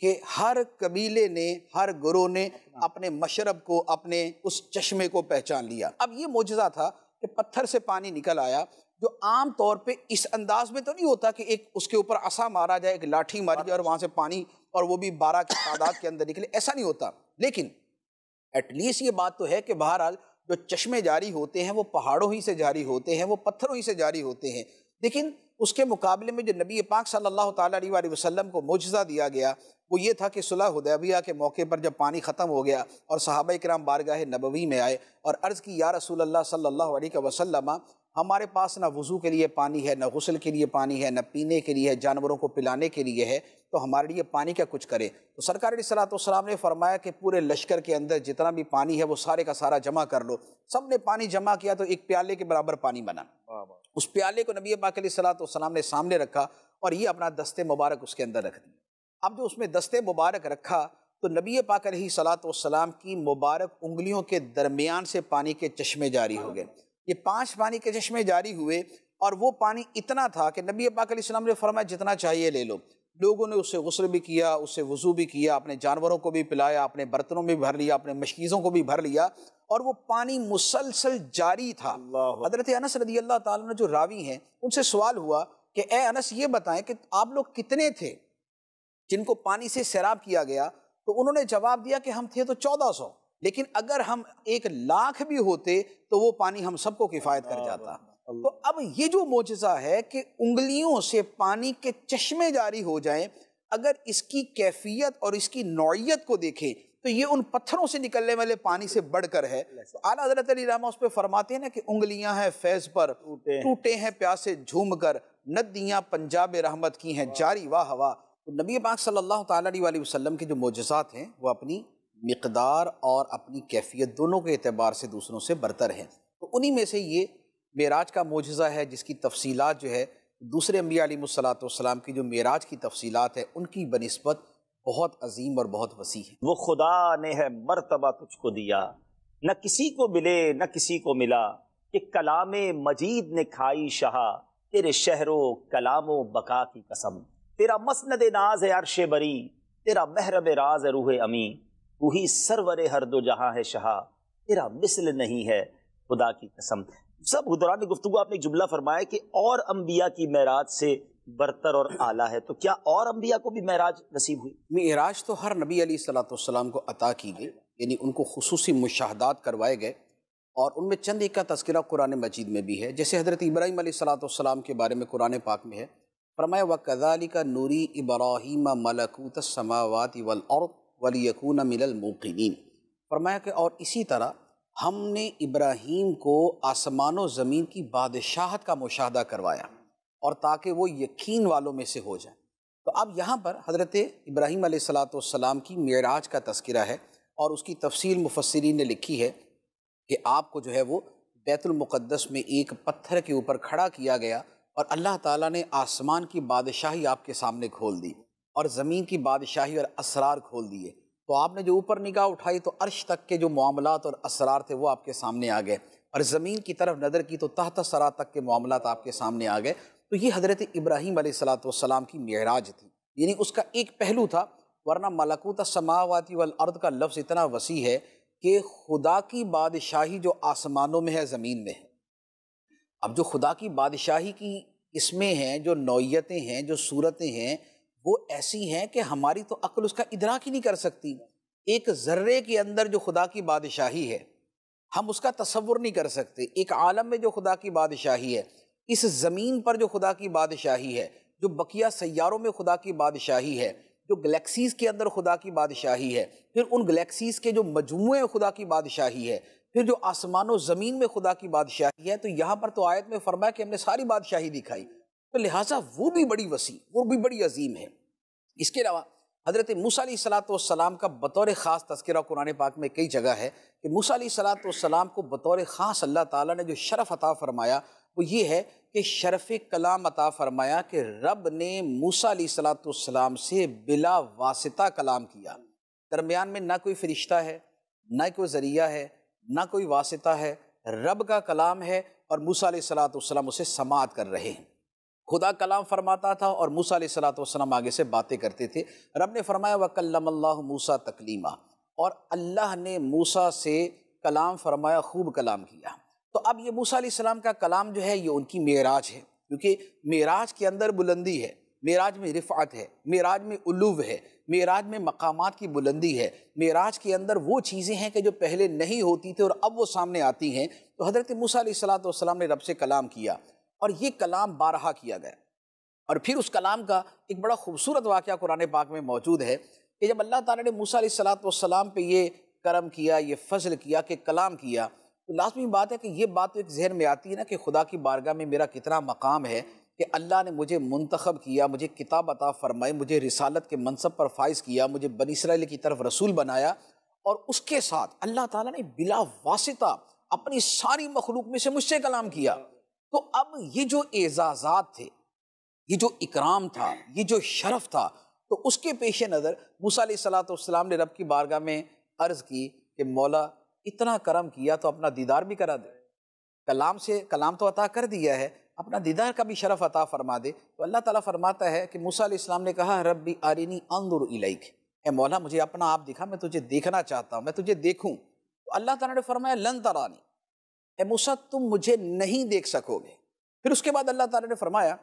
कि हर कबीले ने हर गुरु ने अपने मशरब को अपने उस चश्मे को पहचान लिया अब ये मोजा था कि पत्थर से पानी निकल आया जो आम तौर पे इस अंदाज में तो नहीं होता कि एक उसके ऊपर असा मारा जाए एक लाठी मारी जाए और वहाँ से पानी और वो भी बारह की तादाद के अंदर निकले ऐसा नहीं होता लेकिन एटलीस्ट ये बात तो है कि बहरहाल जो चश्मे जारी होते हैं वो पहाड़ों ही से जारी होते हैं वो पत्थरों ही से जारी होते हैं लेकिन उसके मुकाबले में जो नबी पाक सल्लल्लाहु अलैहि वसल्लम को मुजजा दिया गया वो ये था कि सुलह हुदैबिया के मौके पर जब पानी ख़त्म हो गया और साहब कराम बारगाह नबवी में आए और अर्ज़ की या रसूल अल्लाह सल्लल्लाहु हमारे पास ना वज़ू के लिए पानी है ना गसल के लिए पानी है ना पीने के लिए है जानवरों को पिलाने के लिए है तो हमारे लिए पानी का कुछ करें तो सरकार सलातम तो ने फरमाया कि पूरे लश्कर के अंदर जितना भी पानी है वो सारे का सारा जमा कर लो सब ने पानी जमा किया तो एक प्याले के बराबर पानी बना उस प्याले को नबी पाक सलाम ने सामने रखा और ये अपना दस्ते मुबारक उसके अंदर रख दिया अब जो उसमें दस्ते मुबारक रखा तो नबी पाक सलातम की मुबारक उंगलियों के दरमियान से पानी के चश्मे जारी हो गए ये पांच पानी के चश्मे जारी हुए और वो पानी इतना था कि नबी पाक ने फरमाया जितना चाहिए ले लो लोगों ने उससे गसल भी किया उससे वज़ू भी किया अपने जानवरों को भी पिलाया अपने बर्तनों में भर लिया अपने मशीज़ों को भी भर लिया और वो पानी मुसलसल जारी था हजरत अनस रदी अल्लाह ताला जो रावी हैं उनसे सवाल हुआ कि ए अनस ये बताएं कि आप लोग कितने थे जिनको पानी से सैराब किया गया तो उन्होंने जवाब दिया कि हम थे तो चौदह सौ लेकिन अगर हम एक लाख भी होते तो वो पानी हम सबको किफ़ायत कर जाता तो अब ये जो मोजा है कि उंगलियों से पानी के चश्मे जारी हो जाएं अगर इसकी कैफियत और इसकी नौयत को देखें तो ये उन पत्थरों से निकलने वाले पानी से बढ़कर है तो आला हजरत रामा उस पर फरमाते हैं ना कि उंगलियां हैं फैज पर टूटे हैं प्यासे झूम कर नदियाँ पंजाब रहमत की हैं जारी वाह हवा तो नबी पाक सल्लल्लाहु अलैहि वसल्लम के जो मोजात हैं वो अपनी मकदार और अपनी कैफियत दोनों के अतबार से दूसरों से बरतर हैं तो उन्हीं में से ये मेराज का मोजा है जिसकी तफसीलात जो है दूसरे अम्बिया अलीसलाम की जो मेराज की तफसीलात है उनकी बनस्बत बहुत अजीम और बहुत
वसी है वो खुदा ने है मरतबा तुझको दिया न किसी को मिले न किसी को मिला कि कलाम मजीद ने खाई शाह तेरे शहरों कलामो बका की कसम तेरा मसनद नाज है अरश बरी तेरा महरब राज है रूह अमी तू ही सरवर हर दो जहाँ है शाह तेरा मिसल नहीं है खुदा की कसम सब दौरान गुफ्तु आपने एक जुमला फरमाया कि और अम्बिया की महराज से बरतर और आला है तो क्या और अम्बिया को भी महराज नसीब हुई महराज तो हर नबी अली
सलाम को अता की गई यानी उनको खसूसी मुशाहदात करवाए गए और उनमें चंद एक का तस्करा कुरान मजीद में भी है जैसे हज़रत इब्राहिम सलाम के बारे में कुरान पाक में है फरमाए व कज़ाली का नूरी इब्राहिम मलकूत समावत वल और वलीकून मिलल मोकिन फरमाया कि और इसी तरह हमने इब्राहीम को आसमान व ज़मीन की बादशाहत का मुशाह करवाया और ताकि वो यकीन वालों में से हो जाए तो अब यहाँ पर हज़रत इब्राहिम सलाम की मराज का तस्करा है और उसकी तफसील मुफसरीन ने लिखी है कि आपको जो है वो बैतुलमक़दस में एक पत्थर के ऊपर खड़ा किया गया और अल्लाह ताला ने आसमान की बादशाही आपके सामने खोल दी और ज़मीन की बादशाही और असरार खोल दिए तो आपने जो ऊपर निगाह उठाई तो अर्श तक के जो मामलात और असरार थे वो आपके सामने आ गए और ज़मीन की तरफ नज़र की तो तहत सरा तक के मामला आपके सामने आ गए तो ये हज़रत इब्राहीम सलाम की महराज थी यानी उसका एक पहलू था वरना मलकूत समावाती वल अर्द का लफ्ज़ इतना वसी है कि खुदा की बादशाही जो आसमानों में है ज़मीन में है अब जो खुदा की बादशाही की इसमें हैं जो नौीयतें हैं जो सूरतें हैं वो ऐसी हैं कि हमारी तो अक्ल उसका इदराक ही नहीं कर सकती एक ज़र्रे के अंदर जो खुदा की बादशाही है हम उसका तस्वुर नहीं कर सकते एक आलम में जो खुदा की बादशाही है इस ज़मीन पर जो खुदा की बादशाही है जो बकिया सैारों में खुदा की बादशाही है जो गलेक्सीज़ के अंदर खुदा की बादशाही है फिर उन गलेक्सीज़ के जो मजमू खुदा की बादशाही है फिर जो आसमान ज़मीन में खुदा की बादशाही है तो यहाँ पर तो आयत में फरमाया कि हमने सारी बादशाही दिखाई तो लिहाजा वो भी बड़ी वसी वो भी बड़ी अजीम है इसके अलावा हज़रत मूसा सलातम का बतौर ख़ास तस्करा कुरान पाक में कई जगह है कि मूसा सलाम को बतौर ख़ास अल्लाह ताला ने जो शरफ़ अता फरमाया वो ये है कि शरफ़ कलाम अता फरमाया कि रब ने मूसा सलातम से बिला वास्ता कलाम किया दरमियान में ना कोई फ़रिश्ता है ना कोई ज़रिया है ना कोई वास्ता है रब का कलाम है और मूसा सलातम उसे समात कर रहे हैं खुदा कलाम फरमाता था और मूसा सलाम आगे से बातें करते थे रब ने फरमाया वकल्लम मूसा तकलीमा और अल्लाह ने मूसा से कलाम फरमाया खूब कलाम किया तो अब ये मूसा सलाम का कलाम जो है ये उनकी मेराज है क्योंकि मेराज के अंदर बुलंदी है मेराज में रिफात है मेराज में उलूव है मेराज में मकामात की बुलंदी है मेराज के अंदर वो चीज़ें हैं कि जो पहले नहीं होती थी और अब वो सामने आती हैं तो हज़रत मूसा सलाम ने रब से कलाम किया और ये कलाम बारहा किया गया और फिर उस कलाम का एक बड़ा खूबसूरत वाक़ कुरान पाक में मौजूद है कि जब अल्लाह ताला ने मूसा सलाम पे ये करम किया ये फजल किया कि कलाम किया तो लाजमी बात है कि ये बात तो एक जहन में आती है ना कि खुदा की बारगाह में मेरा कितना मकाम है कि अल्लाह ने मुझे मंतखब किया मुझे किताब अता फ़रमाई मुझे रिसालत के मनसब पर फाइज किया मुझे बन इसराइल की तरफ रसूल बनाया और उसके साथ अल्लाह ताली ने बिला वास्ता अपनी सारी मखलूक में से मुझसे कलाम किया तो अब ये जो एजाजात थे ये जो इकराम था ये जो शरफ था तो उसके पेश नज़र मूसा सलाम ने रब की बारगाह में अर्ज़ की कि मौला इतना करम किया तो अपना दीदार भी करा दे कलाम से कलाम तो अता कर दिया है अपना दीदार का भी शरफ अता फरमा दे तो अल्लाह ताला फरमाता है कि मूसा इस्लाम ने कहा रबी आरिनी अंदर इलाइक ए मौला मुझे अपना आप दिखा मैं तुझे देखना चाहता हूँ मैं तुझे देखूँ तो अल्लाह तरमाया ने फरमाया लन तरानी ए मूसा तुम मुझे नहीं देख सकोगे फिर उसके बाद अल्लाह ताला ने फरमाया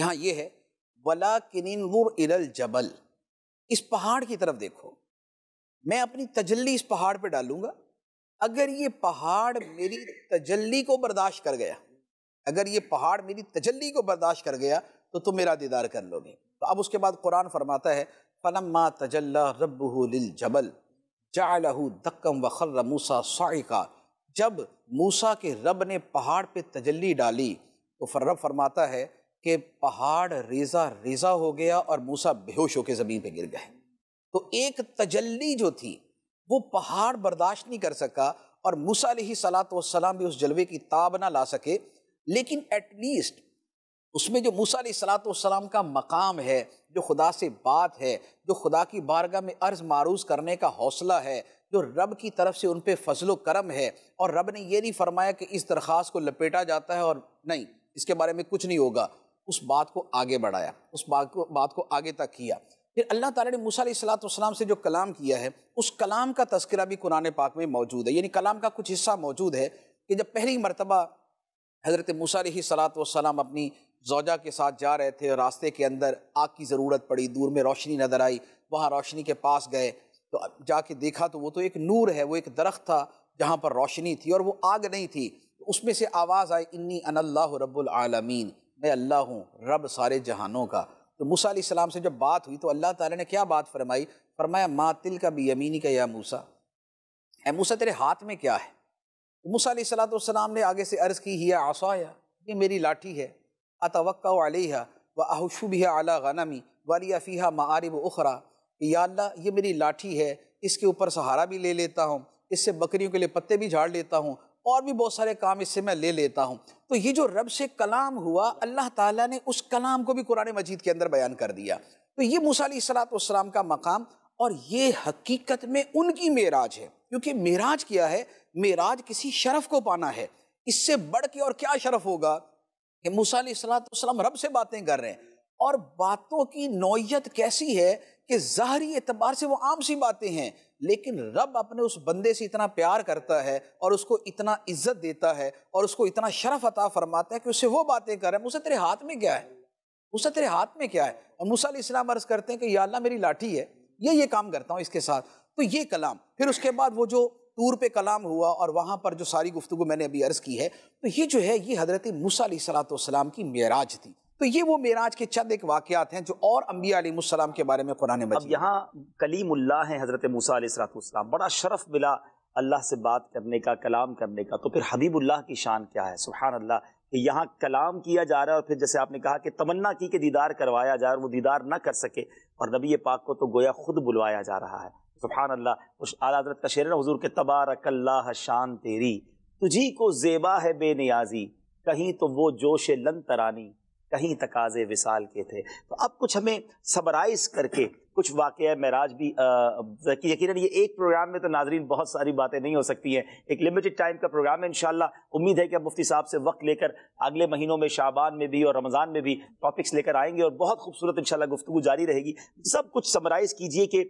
यहाँ ये है वला किनूर इलल जबल इस पहाड़ की तरफ देखो मैं अपनी तजल्ली इस पहाड़ पर डालूंगा अगर ये पहाड़ मेरी तजल्ली को बर्दाश्त कर गया अगर ये पहाड़ मेरी तजल्ली को बर्दाश्त कर गया तो तुम मेरा दीदार कर लोगे तो अब उसके बाद कुरान फरमाता है फलम्मा तजल्ला रबल जबल जाहू दक्कम वखर मूसा साइका जब मूसा के रब ने पहाड़ पे तजल्ली डाली तो फर्रब फरमाता है कि पहाड़ रेजा रेजा हो गया और मूसा बेहोश होकर ज़मीन पे गिर गए तो एक तजल्ली जो थी वो पहाड़ बर्दाश्त नहीं कर सका और मूसा सलात वसलाम भी उस जलवे की ताब ना ला सके लेकिन एटलीस्ट उसमें जो मूसा सलात वसलाम का मकाम है जो खुदा से बात है जो खुदा की बारगाह में अर्ज़ मारूज करने का हौसला है जो रब की तरफ से उन पर फजलो करम है और रब ने यह नहीं फरमाया कि इस दरख्वास को लपेटा जाता है और नहीं इसके बारे में कुछ नहीं होगा उस बात को आगे बढ़ाया उस बात को बात को आगे तक किया फिर अल्लाह ताला ने मूसा सलाम से जो कलाम किया है उस कलाम का तस्करा भी कुरान पाक में मौजूद है यानी कलाम का कुछ हिस्सा मौजूद है कि जब पहली मरतबा हज़रत मूसा सलाम अपनी जौजा के साथ जा रहे थे रास्ते के अंदर आग की ज़रूरत पड़ी दूर में रोशनी नज़र आई वहाँ रोशनी के पास गए तो जाके देखा तो वो तो एक नूर है वो एक दरख्त था जहाँ पर रोशनी थी और वो आग नहीं थी तो उसमें से आवाज़ आई इन्नी अनल्लाह रबालमीन मैं अल्लाह हूँ रब सारे जहानों का तो मूसा सलाम से जब बात हुई तो अल्लाह ताला ने क्या बात फरमाई फरमाया मा तिल का भी यमीनी का या मूसा ए मूसा तेरे हाथ में क्या है तो मूसा सलाम ने आगे से अर्ज़ की ही आसाया ये मेरी लाठी है अतवक्का आलिया व आहुशुबिया अला गनमी वलिया फ़ीहा मारब उखरा कि या अल्लाह ये मेरी लाठी है इसके ऊपर सहारा भी ले लेता हूँ इससे बकरियों के लिए पत्ते भी झाड़ लेता हूँ और भी बहुत सारे काम इससे मैं ले लेता हूँ तो ये जो रब से कलाम हुआ अल्लाह ताला ने उस कलाम को भी कुरान मजीद के अंदर बयान कर दिया तो ये मूसा सलाम का मकाम और ये हकीकत में उनकी मेराज है क्योंकि मेराज क्या है मेराज किसी शरफ को पाना है इससे बढ़ के और क्या शरफ होगा कि मूसा सलाम रब से बातें कर रहे हैं और बातों की नौीयत कैसी है कि ज़ाहरी एतबार से वो आम सी बातें हैं लेकिन रब अपने उस बंदे से इतना प्यार करता है और उसको इतना इज्जत देता है और उसको इतना शरफ अता फरमाता है कि उससे वो बातें कर रहे हैं उसे तेरे हाथ में क्या है उसे तेरे हाथ में क्या है और मूसा इस्लाम अर्ज़ करते हैं कि यह अल्लाह मेरी लाठी है ये ये काम करता हूँ इसके साथ तो ये कलाम फिर उसके बाद वो जो टूर पे कलाम हुआ और वहाँ पर जो सारी गुफ्तु मैंने अभी अर्ज़ की है तो ये जो है ये हज़रत मूसा सलाम की मेराज थी तो ये वो मेराज
के चंद एक वाक़ात हैं जो और अम्बिया के बारे में कुरान मजीद अब यहाँ कलीमुल्ला है हज़रत मूसा बड़ा शरफ़ मिला अल्लाह से बात करने का कलाम करने का तो फिर हबीबुल्लाह की शान क्या है सुबहान अल्लाह कि यहाँ कलाम किया जा रहा है और फिर जैसे आपने कहा कि तमन्ना की कि दीदार करवाया जा रहा वो दीदार ना कर सके और नबी पाक को तो गोया खुद बुलवाया जा रहा है सुबहान अल्लाह उस आलादरत का शेर हजूर के तबारकल्ला शान तेरी तुझी को जेबा है बे कहीं तो वो जोश लन तरानी कहीं तकाजे विसाल के थे तो अब कुछ हमें सबराइज करके कुछ वाक़ महराज भी कि यकीन ये एक प्रोग्राम में तो नाजरीन बहुत सारी बातें नहीं हो सकती हैं एक लिमिटेड टाइम का प्रोग्राम है इन उम्मीद है कि अब मुफ्ती साहब से वक्त लेकर अगले महीनों में शाबान में भी और रमज़ान में भी टॉपिक्स लेकर आएंगे और बहुत खूबसूरत इन गुफ्तु जारी रहेगी सब कुछ समराइज़ कीजिए कि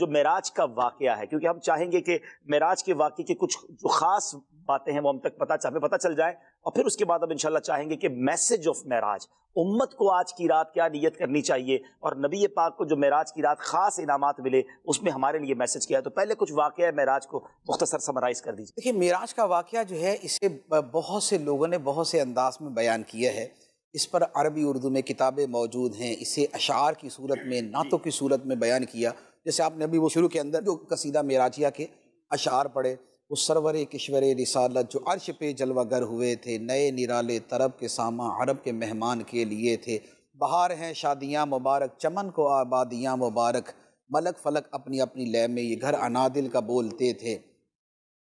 जो महराज का वाक़ है क्योंकि हम चाहेंगे कि महराज के वाक़े के कुछ ख़ास बातें हैं वो हम तक पता चाहे पता चल जाए और फिर उसके बाद हम इंशाल्लाह चाहेंगे कि मैसेज ऑफ महराज उम्मत को आज की रात क्या नीयत करनी चाहिए और नबी पाक को जो महराज की रात खास इनामत मिले उसमें हमारे लिए मैसेज किया है तो पहले कुछ वाक़ महराज को मुख्तसर समराइज कर दीजिए
देखिए महराज का वाक़ जो है इसे बहुत से लोगों ने बहुत से अंदाज में बयान किया है इस पर अरबी उर्दू में किताबें मौजूद हैं इसे अशार की सूरत में नातों की सूरत में बयान किया जैसे आपने अभी वो शुरू के अंदर जो कसीदा मेराजिया के अशार पढ़े उस सरवर किश्वर रिसालत जो अर्श पे जलवागर हुए थे नए निराले तरब के सामा अरब के मेहमान के लिए थे बाहर हैं शादियाँ मुबारक चमन को आबादियाँ मुबारक मलक फलक अपनी अपनी लय में ये घर अनादिल का बोलते थे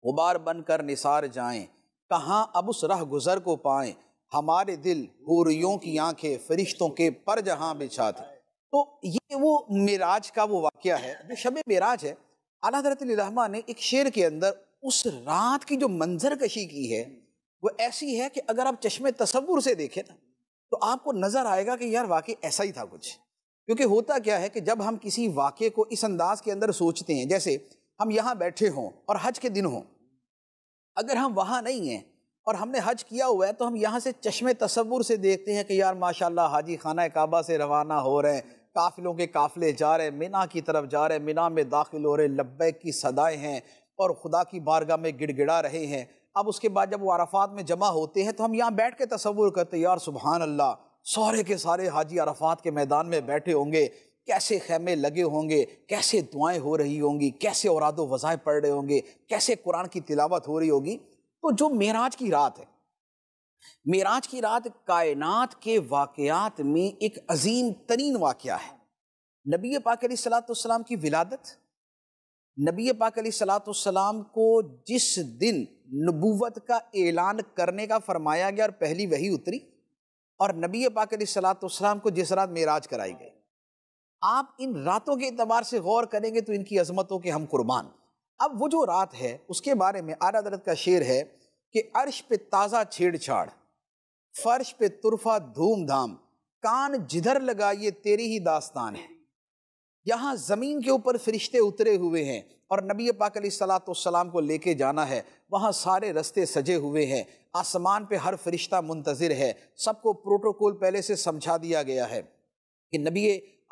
गुबार बनकर निसार जाएं कहाँ अब उस रह गुज़र को पाएं हमारे दिल हूरियों की आंखें फरिश्तों के पर जहाँ बिछा थे तो ये वो मिराज का वो वाक़ है जो शब मेराज है अला हजरत ने एक शेर के अंदर उस रात की जो मंजर कशी की है वो ऐसी है कि अगर आप चश्मे तस्वुर से देखें ना तो आपको नज़र आएगा कि यार वाकई ऐसा ही था कुछ क्योंकि होता क्या है कि जब हम किसी वाक्य को इस अंदाज के अंदर सोचते हैं जैसे हम यहाँ बैठे हों और हज के दिन हों अगर हम वहाँ नहीं हैं और हमने हज किया हुआ है तो हम यहाँ से चश्मे तस्वुर से देखते हैं कि यार माशाल्लाह हाजी खाना काबा से रवाना हो रहे हैं काफिलों के काफिले जा रहे हैं मिना की तरफ जा रहे हैं मिना में दाखिल हो रहे लब्बे की सदाएं हैं और खुदा की बारगाह में गिड़गिड़ा रहे हैं अब उसके बाद जब वो अरफात में जमा होते हैं तो हम यहाँ बैठ के तस्वुर करते यार सुबहान अल्लाह सारे के सारे हाजी अरफात के मैदान में बैठे होंगे कैसे खेमे लगे होंगे कैसे दुआएं हो रही होंगी कैसे औराद वज़ाय पढ़ रहे होंगे कैसे कुरान की तिलावत हो रही होगी तो जो मेराज की रात है मेराज की रात कायनात के वाक़ात में एक अजीम तरीन वाक़ है नबी पाक सलाम की विलादत नबी पाक सलातम को जिस दिन नबूवत का ऐलान करने का फरमाया गया और पहली वही उतरी और नबी पाक सलातम को जिस रात मेराज कराई गई आप इन रातों के अतबार से गौर करेंगे तो इनकी अजमतों के हम कुर्बान अब वो जो रात है उसके बारे में आला दरत का शेर है कि अर्श पे ताज़ा छेड़छाड़ फर्श पे तुरफा धूमधाम कान जिधर लगा ये तेरी ही दास्तान है यहाँ ज़मीन के ऊपर फरिश्ते उतरे हुए हैं और नबी पाक सलाम को लेके जाना है वहाँ सारे रास्ते सजे हुए हैं आसमान पे हर फरिश्ता मुंतज़र है सबको प्रोटोकॉल पहले से समझा दिया गया है कि नबी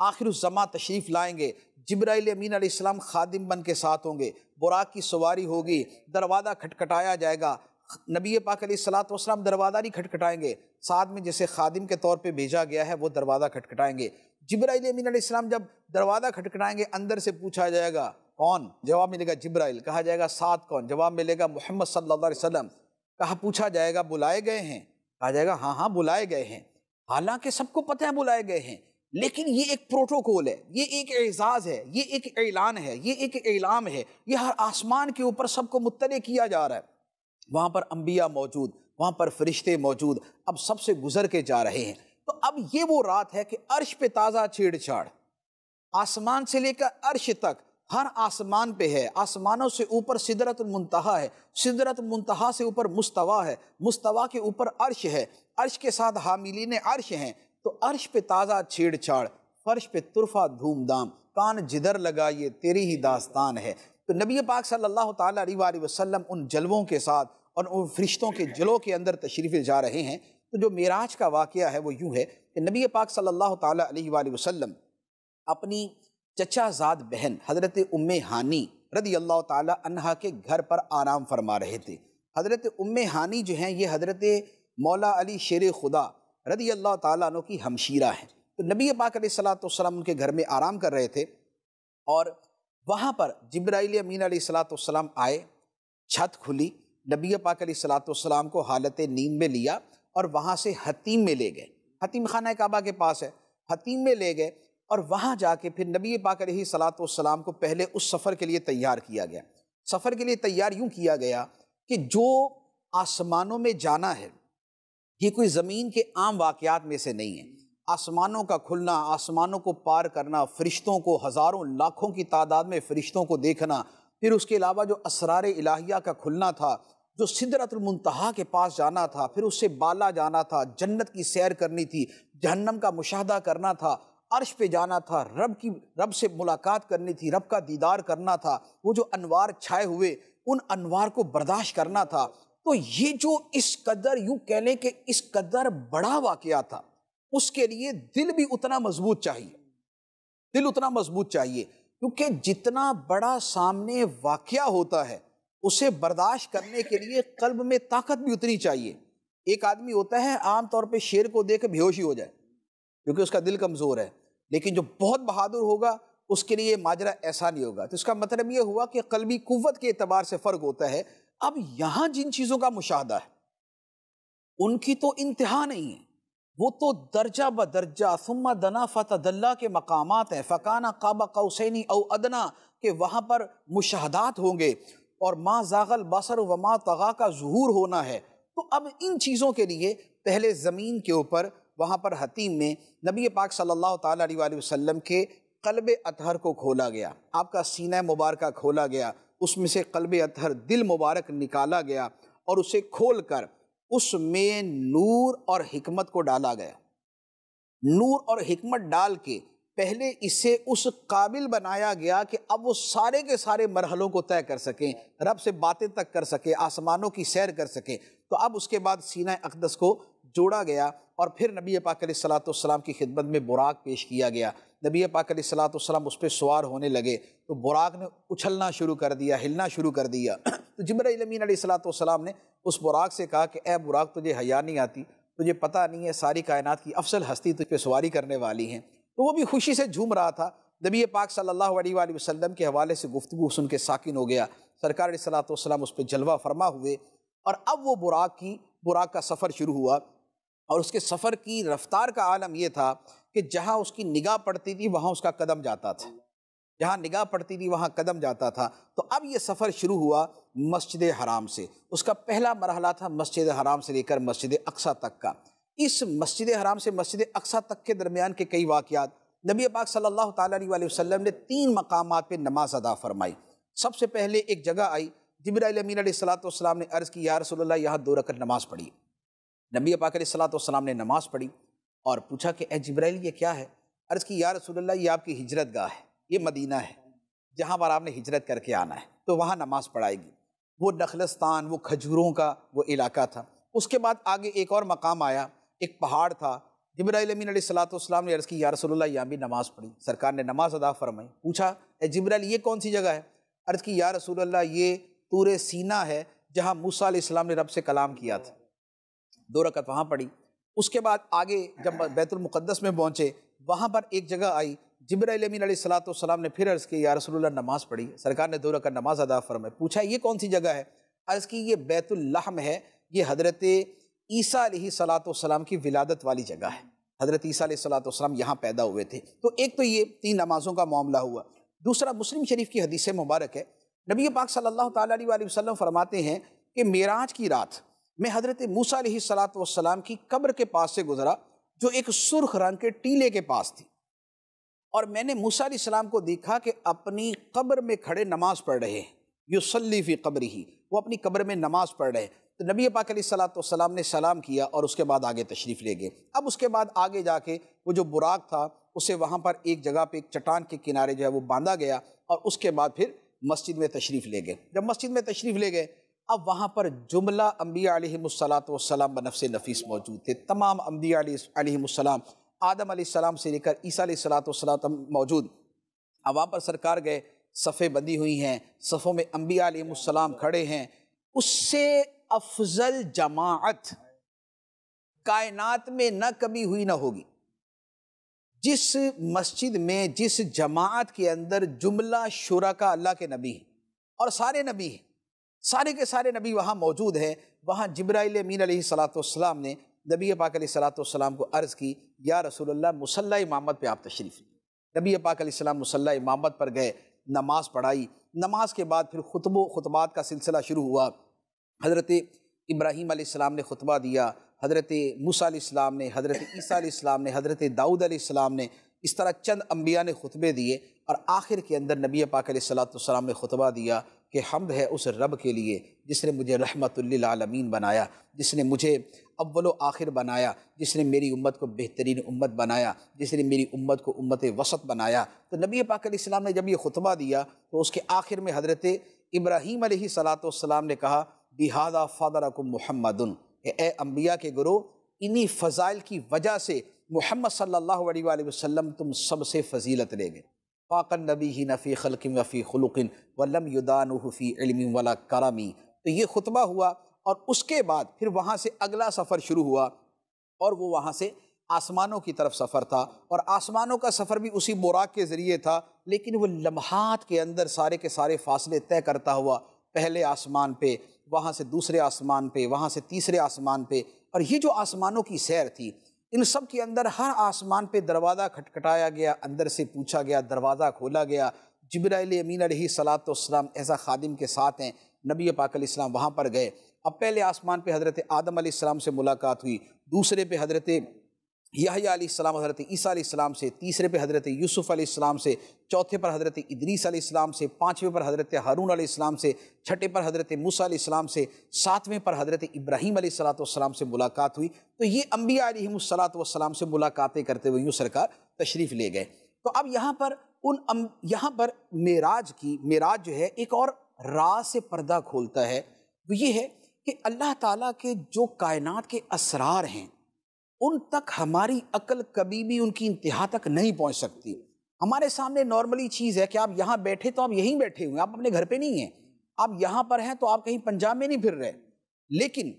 आखिर जमा तशरीफ़ लाएंगे जब्राइल अमीन आसमाम खादिम बन के साथ होंगे बुराक की सवारी होगी दरवाज़ा खटखटाया जाएगा नबी पाक सलाम दरवाज़ा नहीं खटखटाएंगे साथ में जैसे खादिम के तौर पे भेजा गया है वो दरवाज़ा खटखटाएंगे इस्लाम जब दरवाज़ा खटखटाएंगे अंदर से पूछा जाएगा कौन जवाब मिलेगा जब्राइल कहा जाएगा साथ कौन जवाब मिलेगा मोहम्मद सल्ला अलैहि कहा पूछा जाएगा बुलाए गए हैं कहा जाएगा हाँ हाँ बुलाए गए हैं हालांकि सबको पता है बुलाए गए हैं लेकिन ये एक प्रोटोकॉल है ये एक एजाज़ है ये एक ऐलान है ये एक ऐलाम है ये हर आसमान के ऊपर सबको मुतल किया जा रहा है वहाँ पर अम्बिया मौजूद वहाँ पर फरिश्ते मौजूद अब सबसे गुजर के जा रहे हैं तो अब ये वो रात है कि अर्श पे ताज़ा छेड़छाड़ आसमान से लेकर अर्श तक हर आसमान पे है आसमानों से ऊपर सिदरत मुंतहा है सिदरत मुंतहा से ऊपर मुस्तवा है मुस्तवा के ऊपर अर्श है अर्श के साथ हामिलीन अर्श हैं तो अर्श पे ताज़ा छेड़छाड़ फर्श पे तुरफा धूमधाम कान जिधर लगा ये तेरी ही दास्तान है तो नबी पाक सल्लल्लाहु अलैहि वसल्लम उन जलवों के साथ और उन फरिश्तों के जलों के अंदर तशरीफ़ जा रहे हैं तो जो मेराज का वाक़ है वो यूँ है कि नबी पाक सल्लल्लाहु अलैहि वसल्लम अपनी चचाजाद बहन हज़रत उम हानी रदी अल्लाह तहा के घर पर आराम फरमा रहे थे हज़रत उम्म हानी जो हैं ये हज़रत मौला अली शेर खुदा रदी अल्लाह तु की हमशीरा हैं तो नबी पाक सलाम उनके घर में आराम कर रहे थे और वहाँ पर जब्राइल अमीन सलाम आए छत खुली नबी पाक सलाम को हालत नींद में लिया और वहाँ से हतीम में ले गए हतीम खाना काबा के पास है हतीम में ले गए और वहाँ जाके फिर नबी पाक सलात वसलाम को पहले उस सफ़र के लिए तैयार किया गया सफ़र के लिए तैयार यूँ किया गया कि जो आसमानों में जाना है ये कोई ज़मीन के आम वाक़ात में से नहीं है आसमानों का खुलना आसमानों को पार करना फरिश्तों को हज़ारों लाखों की तादाद में फरिश्तों को देखना फिर उसके अलावा जो असरार इलाहिया का खुलना था जो मुंतहा के पास जाना था फिर उससे बाला जाना था जन्नत की सैर करनी थी जहन्नम का मुशाहदा करना था अर्श पे जाना था रब की रब से मुलाकात करनी थी रब का दीदार करना था वो जो अनवार छाए हुए उन अनवार को बर्दाश्त करना था तो ये जो इस कदर यूँ कह लें कि इस कदर बड़ा वाक़ था उसके लिए दिल भी उतना मजबूत चाहिए दिल उतना मजबूत चाहिए क्योंकि जितना बड़ा सामने वाक़ होता है उसे बर्दाश्त करने के लिए कल्ब में ताकत भी उतनी चाहिए एक आदमी होता है आमतौर पर शेर को देख बेहोशी हो जाए क्योंकि उसका दिल कमज़ोर है लेकिन जो बहुत बहादुर होगा उसके लिए माजरा ऐसा नहीं होगा तो इसका मतलब ये हुआ कि कलबी कुत के अतबार से फ़र्क होता है अब यहाँ जिन चीज़ों का मुशाह है उनकी तो इंतहा नहीं है वो तो दर्जा ब दर्जा सुम्मा दना फतः के मकाम हैं फ़काना काबा कौसैनी और अदना के वहाँ पर मुशाहदात होंगे और माँ जागल बसर व माँ तगा का जहूर होना है तो अब इन चीज़ों के लिए पहले ज़मीन के ऊपर वहाँ पर हतीम में नबी पाक सल्लल्लाहु अलैहि वसल्लम के कल्ब अतहर को खोला गया आपका सीना मुबारक खोला गया उसमें से कल्ब अतहर दिल मुबारक निकाला गया और उसे खोल कर उसमें नूर और हमत को डाला गया नूर और हमत डाल के पहले इसे उस काबिल बनाया गया कि अब वो सारे के सारे मरहलों को तय कर सकें रब से बातें तक कर सकें आसमानों की सैर कर सकें तो अब उसके बाद सीना अकदस को जोड़ा गया और फिर नबी पाक सलाम की खिदमत में बुराक पेश किया गया नबी पाक सलाम उस पर सवार होने लगे तो बुराक ने उछलना शुरू कर दिया हिलना शुरू कर दिया तो जबरमीन सलाम ने उस बुराक से कहा कि ए बुराक तुझे हया नहीं आती तुझे पता नहीं है सारी कायनात की अफसल हस्ती तुझ पर सवारी करने वाली हैं तो वो भी खुशी से झूम रहा था नबी पाक सल्लल्लाहु अलैहि वसल्लम के हवाले से गुफ्तु सुन के साकिन हो गया सरकार सलात उस पर जलवा फरमा हुए और अब वो बुराक की बुराक का सफ़र शुरू हुआ और उसके सफ़र की रफ़्तार का आलम यह था कि जहाँ उसकी निगाह पड़ती थी वहाँ उसका कदम जाता था जहाँ निगाह पड़ती थी वहाँ कदम जाता था तो अब ये सफ़र शुरू हुआ मस्जिद हराम से उसका पहला मरहला था मस्जिद हराम से लेकर मस्जिद अक्सा तक का इस मस्जिद हराम से मस्जिद अक्सा तक के दरमियान के कई वाक़ात नबी पाक सल्लल्लाहु अलैहि वसल्लम ने तीन मकाम पे नमाज अदा फरमाई सबसे पहले एक जगह आई जबरामीन सलाम ने अर्ज़ की या रसोल्ला यहाँ दो रखकर नमाज पढ़ी नबी पाक ने नमाज पढ़ी और पूछा कि ए जबराइल ये क्या है अर्ज़ की या रसोल्ला ये आपकी हिजरत गाह है ये मदीना है जहाँ पर आपने हिजरत करके आना है तो वहाँ नमाज पढ़ाएगी वो नखलस्तान वो खजूरों का वो इलाका था उसके बाद आगे एक और मकाम आया एक पहाड़ था जब्राइल अमीन सलातम ने अर्ज़ की या रसोल्ला यहाँ भी नमाज़ पढ़ी सरकार ने नमाज अदा फरमाई पूछा ए जब्राइल ये कौन सी जगह है अर्ज़ की या रसोल्ला ये तूर सीना है जहाँ मूसा इस्लाम ने रब से कलाम किया था दो रकत वहाँ पढ़ी उसके बाद आगे जब बैतुलमक़दस में पहुँचे वहाँ पर एक जगह आई जब्राइल अमीन सलाम ने फिर अर्ज़ की या रसोल्ला नमाज़ पढ़ी सरकार ने दो रकत नमाज अदा फरमाई पूछा ये कौन सी जगह है अर्ज़ की ये बैतुल्लहम है ये हजरत ईसा सलाम की विलादत वाली जगह है हज़रत ईसा सलाम यहाँ पैदा हुए थे तो एक तो ये तीन नमाज़ों का मामला हुआ दूसरा मुस्लिम शरीफ की हदीस मुबारक है नबी पाक सल्लल्लाहु अलैहि वसल्लम फरमाते हैं कि मेराज की रात मैं हज़रत मूसा सलाम की कब्र के पास से गुज़रा जो एक सुर्ख रंग के टीले के पास थी और मैंने मूसा सलाम को देखा कि अपनी कब्र में खड़े नमाज़ पढ़ रहे हैं युसल्ली कब्र ही वो अपनी कब्र में नमाज़ पढ़ रहे हैं तो नबी पाक सलाम ने सलाम किया और उसके बाद आगे तशरीफ़ ले गए अब उसके बाद आगे जाके वो जो बुराक था उसे वहाँ पर एक जगह पे एक चट्टान के किनारे जो है वो बांधा गया और उसके बाद फिर मस्जिद में तशरीफ़ ले गए जब मस्जिद में तशरीफ़ ले गए अब वहाँ पर जुमला अम्बिया सलाम बनफ़ नफीस मौजूद थे तमाम अम्बिया आदम सलाम से लेकर ईसा सलाम मौजूद अब वहाँ पर सरकार गए सफ़े बंदी हुई हैं सफ़ों में अम्बिया खड़े हैं उससे अफजल जमात कायनात में न कभी हुई ना होगी जिस मस्जिद में जिस जमात के अंदर जुमला शुरा का अल्लाह के नबी है और सारे नबी हैं सारे के सारे नबी वहाँ मौजूद हैं वहाँ जब्राइल अमीन सलाम ने नबी पाक सलातम को अर्ज़ की या रसोल्ला मुसल इमामत पे आप तशरीफ़ नबी पाक मुसल्ला इमामत पर गए नमाज़ पढ़ाई नमाज के बाद फिर खुतब खुतबात का सिलसिला शुरू हुआ हज़रत इब्राहीम आसमाम ने खुतबा दिया हज़रत मूसा ने हज़रत ईसा ने हज़रत दाऊद आसमाम ने इस तरह चंद अम्बिया ने खुतबे दिए और आखिर के अंदर नबी पाक सलाम ने खुतबा दिया कि हमद है उस रब के लिए जिसने मुझे रहमतमीन बनाया जिसने मुझे अव्वल आखिर बनाया जिसने मेरी उम्मत को बेहतरीन उम्मत बनाया जिसने मेरी उम्मत को उम्मत वसत बनाया तो नबी पाक इस्लाम ने जब यह खुतबा दिया तो उसके आखिर में हज़रत इब्राहीम वाम ने कहा बिहादा फ़ादर मोहम्मद ए अम्बिया के गुरु इन्हीं फ़जाइल की वजह से मोहम्मद सल्ला वसम तुम सबसे फ़जीलत ले गए पाकन नबी ही नफ़ी खलकिन वफ़ी खलुकिन वलम युदानफ़ी इलम वला करामी तो ये खुतबा हुआ और उसके बाद फिर वहाँ से अगला सफ़र शुरू हुआ और वो वहाँ से आसमानों की तरफ सफ़र था और आसमानों का सफ़र भी उसी बुराक के ज़रिए था लेकिन वो लम्हात के अंदर सारे के सारे फासले तय करता हुआ पहले आसमान पर वहाँ से दूसरे आसमान पे वहाँ से तीसरे आसमान पे और ये जो आसमानों की सैर थी इन सब के अंदर हर आसमान पे दरवाज़ा खटखटाया गया अंदर से पूछा गया दरवाज़ा खोला गया जबराइल अमीन रही सलात वसलाम ऐसा खादिम के साथ हैं नबी पाक इस्लाम वहाँ पर गए अब पहले आसमान पे हज़रत आदम से मुलाकात हुई दूसरे पे हज़रत याहियाम हज़रत ईसीम से तीसरे पर हज़रत यूसुफ़ आसमाम से चौथे पर हज़रत इदरीस आसमाम से पाँचवें पर हज़रत हरून आसमाम से छठे पर हज़रत मूसा आसमाम से सातवें पर हज़रत इब्राहीम सलाम से मुलाकात हुई तो ये अम्बिया सलाम से मुलाकातें करते हुए यूँ सरकार तशरीफ़ ले गए तो अब यहाँ पर उन यहाँ पर मेराज की मेराज जो है एक और राह से पर्दा खोलता है वो तो ये है कि अल्लाह ताली के जो कायन के असरार हैं उन तक हमारी अकल कभी भी उनकी इंतहा तक नहीं पहुंच सकती हमारे सामने नॉर्मली चीज़ है कि आप यहाँ बैठे तो आप यहीं बैठे हुए आप अपने घर पे नहीं हैं आप यहाँ पर हैं तो आप कहीं पंजाब में नहीं फिर रहे लेकिन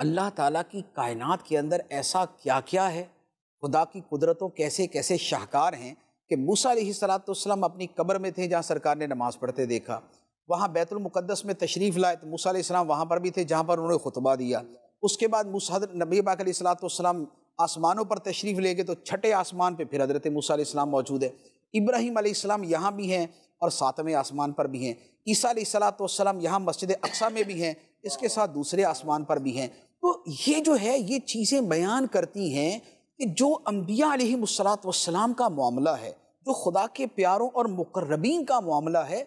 अल्लाह ताला की कायनात के अंदर ऐसा क्या क्या है खुदा की कुदरतों कैसे कैसे शाहकार हैं कि मूसा सलातम अपनी कब्र में थे जहाँ सरकार ने नमाज़ पढ़ते देखा वहाँ बैतुलमक़दस में तशरीफ़ लाए तो मूसा वहाँ पर भी थे जहाँ पर उन्होंने खुतबा दिया उसके बाद मूसा नबी पाक सलाम आसमानों पर तशरीफ़ ले गए तो छठे आसमान पर फिर हज़रत मूसा इस्लाम मौजूद है इब्राहिम आसमाम यहाँ भी हैं और सातवें आसमान पर भी हैं ईसा सलाम यहाँ मस्जिद अक्सा में भी हैं इसके साथ दूसरे आसमान पर भी हैं तो ये जो है ये चीज़ें बयान करती हैं कि जो अम्बिया सलाम का मामला है जो खुदा के प्यारों और मकरबी का मामला है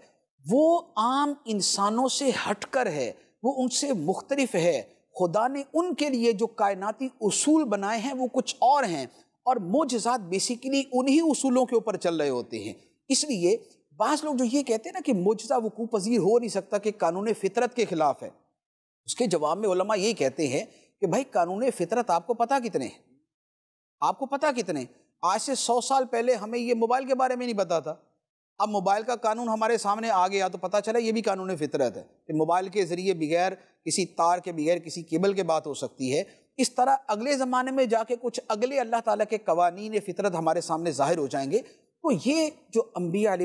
वो आम इंसानों से हट कर है वो उनसे मुख्तलफ है खुदा ने उनके लिए जो कायनाती उसूल बनाए हैं वो कुछ और हैं और मोजात बेसिकली उन्हीं उसूलों के ऊपर चल रहे होते हैं इसलिए बास लोग जो ये कहते हैं ना कि मोजा वकू पजीर हो नहीं सकता कि कानून फितरत के ख़िलाफ़ है उसके जवाब में उलमा ये कहते हैं कि भाई कानून फितरत आपको पता कितने हैं आपको पता कितने आज से सौ साल पहले हमें ये मोबाइल के बारे में नहीं पता था अब मोबाइल का कानून हमारे सामने आ गया तो पता चला ये भी कानून फितरत है कि मोबाइल के ज़रिए बगैर किसी तार के बगैर किसी केबल के बात हो सकती है इस तरह अगले ज़माने में जाके कुछ अगले अल्लाह ताला के कवानीन फितरत हमारे सामने ज़ाहिर हो जाएंगे तो ये जो अम्बिया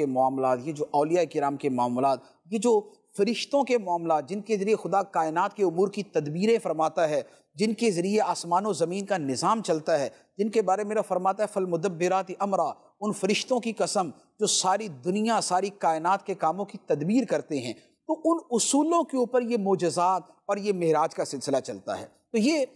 के मामला ये जो अलिया कराम के मामला ये जो फरिश्तों के मामला जिनके ज़रिए खुदा कायनात के अमूर की तदबीरें फरमाता है जिनके ज़रिए आसमान व ज़मीन का निज़ाम चलता है जिनके बारे में मेरा फरमाता है फलमदब्बरात अमरा उन फरिश्तों की कसम जो सारी दुनिया सारी कायनात के कामों की तदबीर करते हैं तो उन उसूलों के ऊपर ये मोजात और ये महराज का सिलसिला चलता है तो ये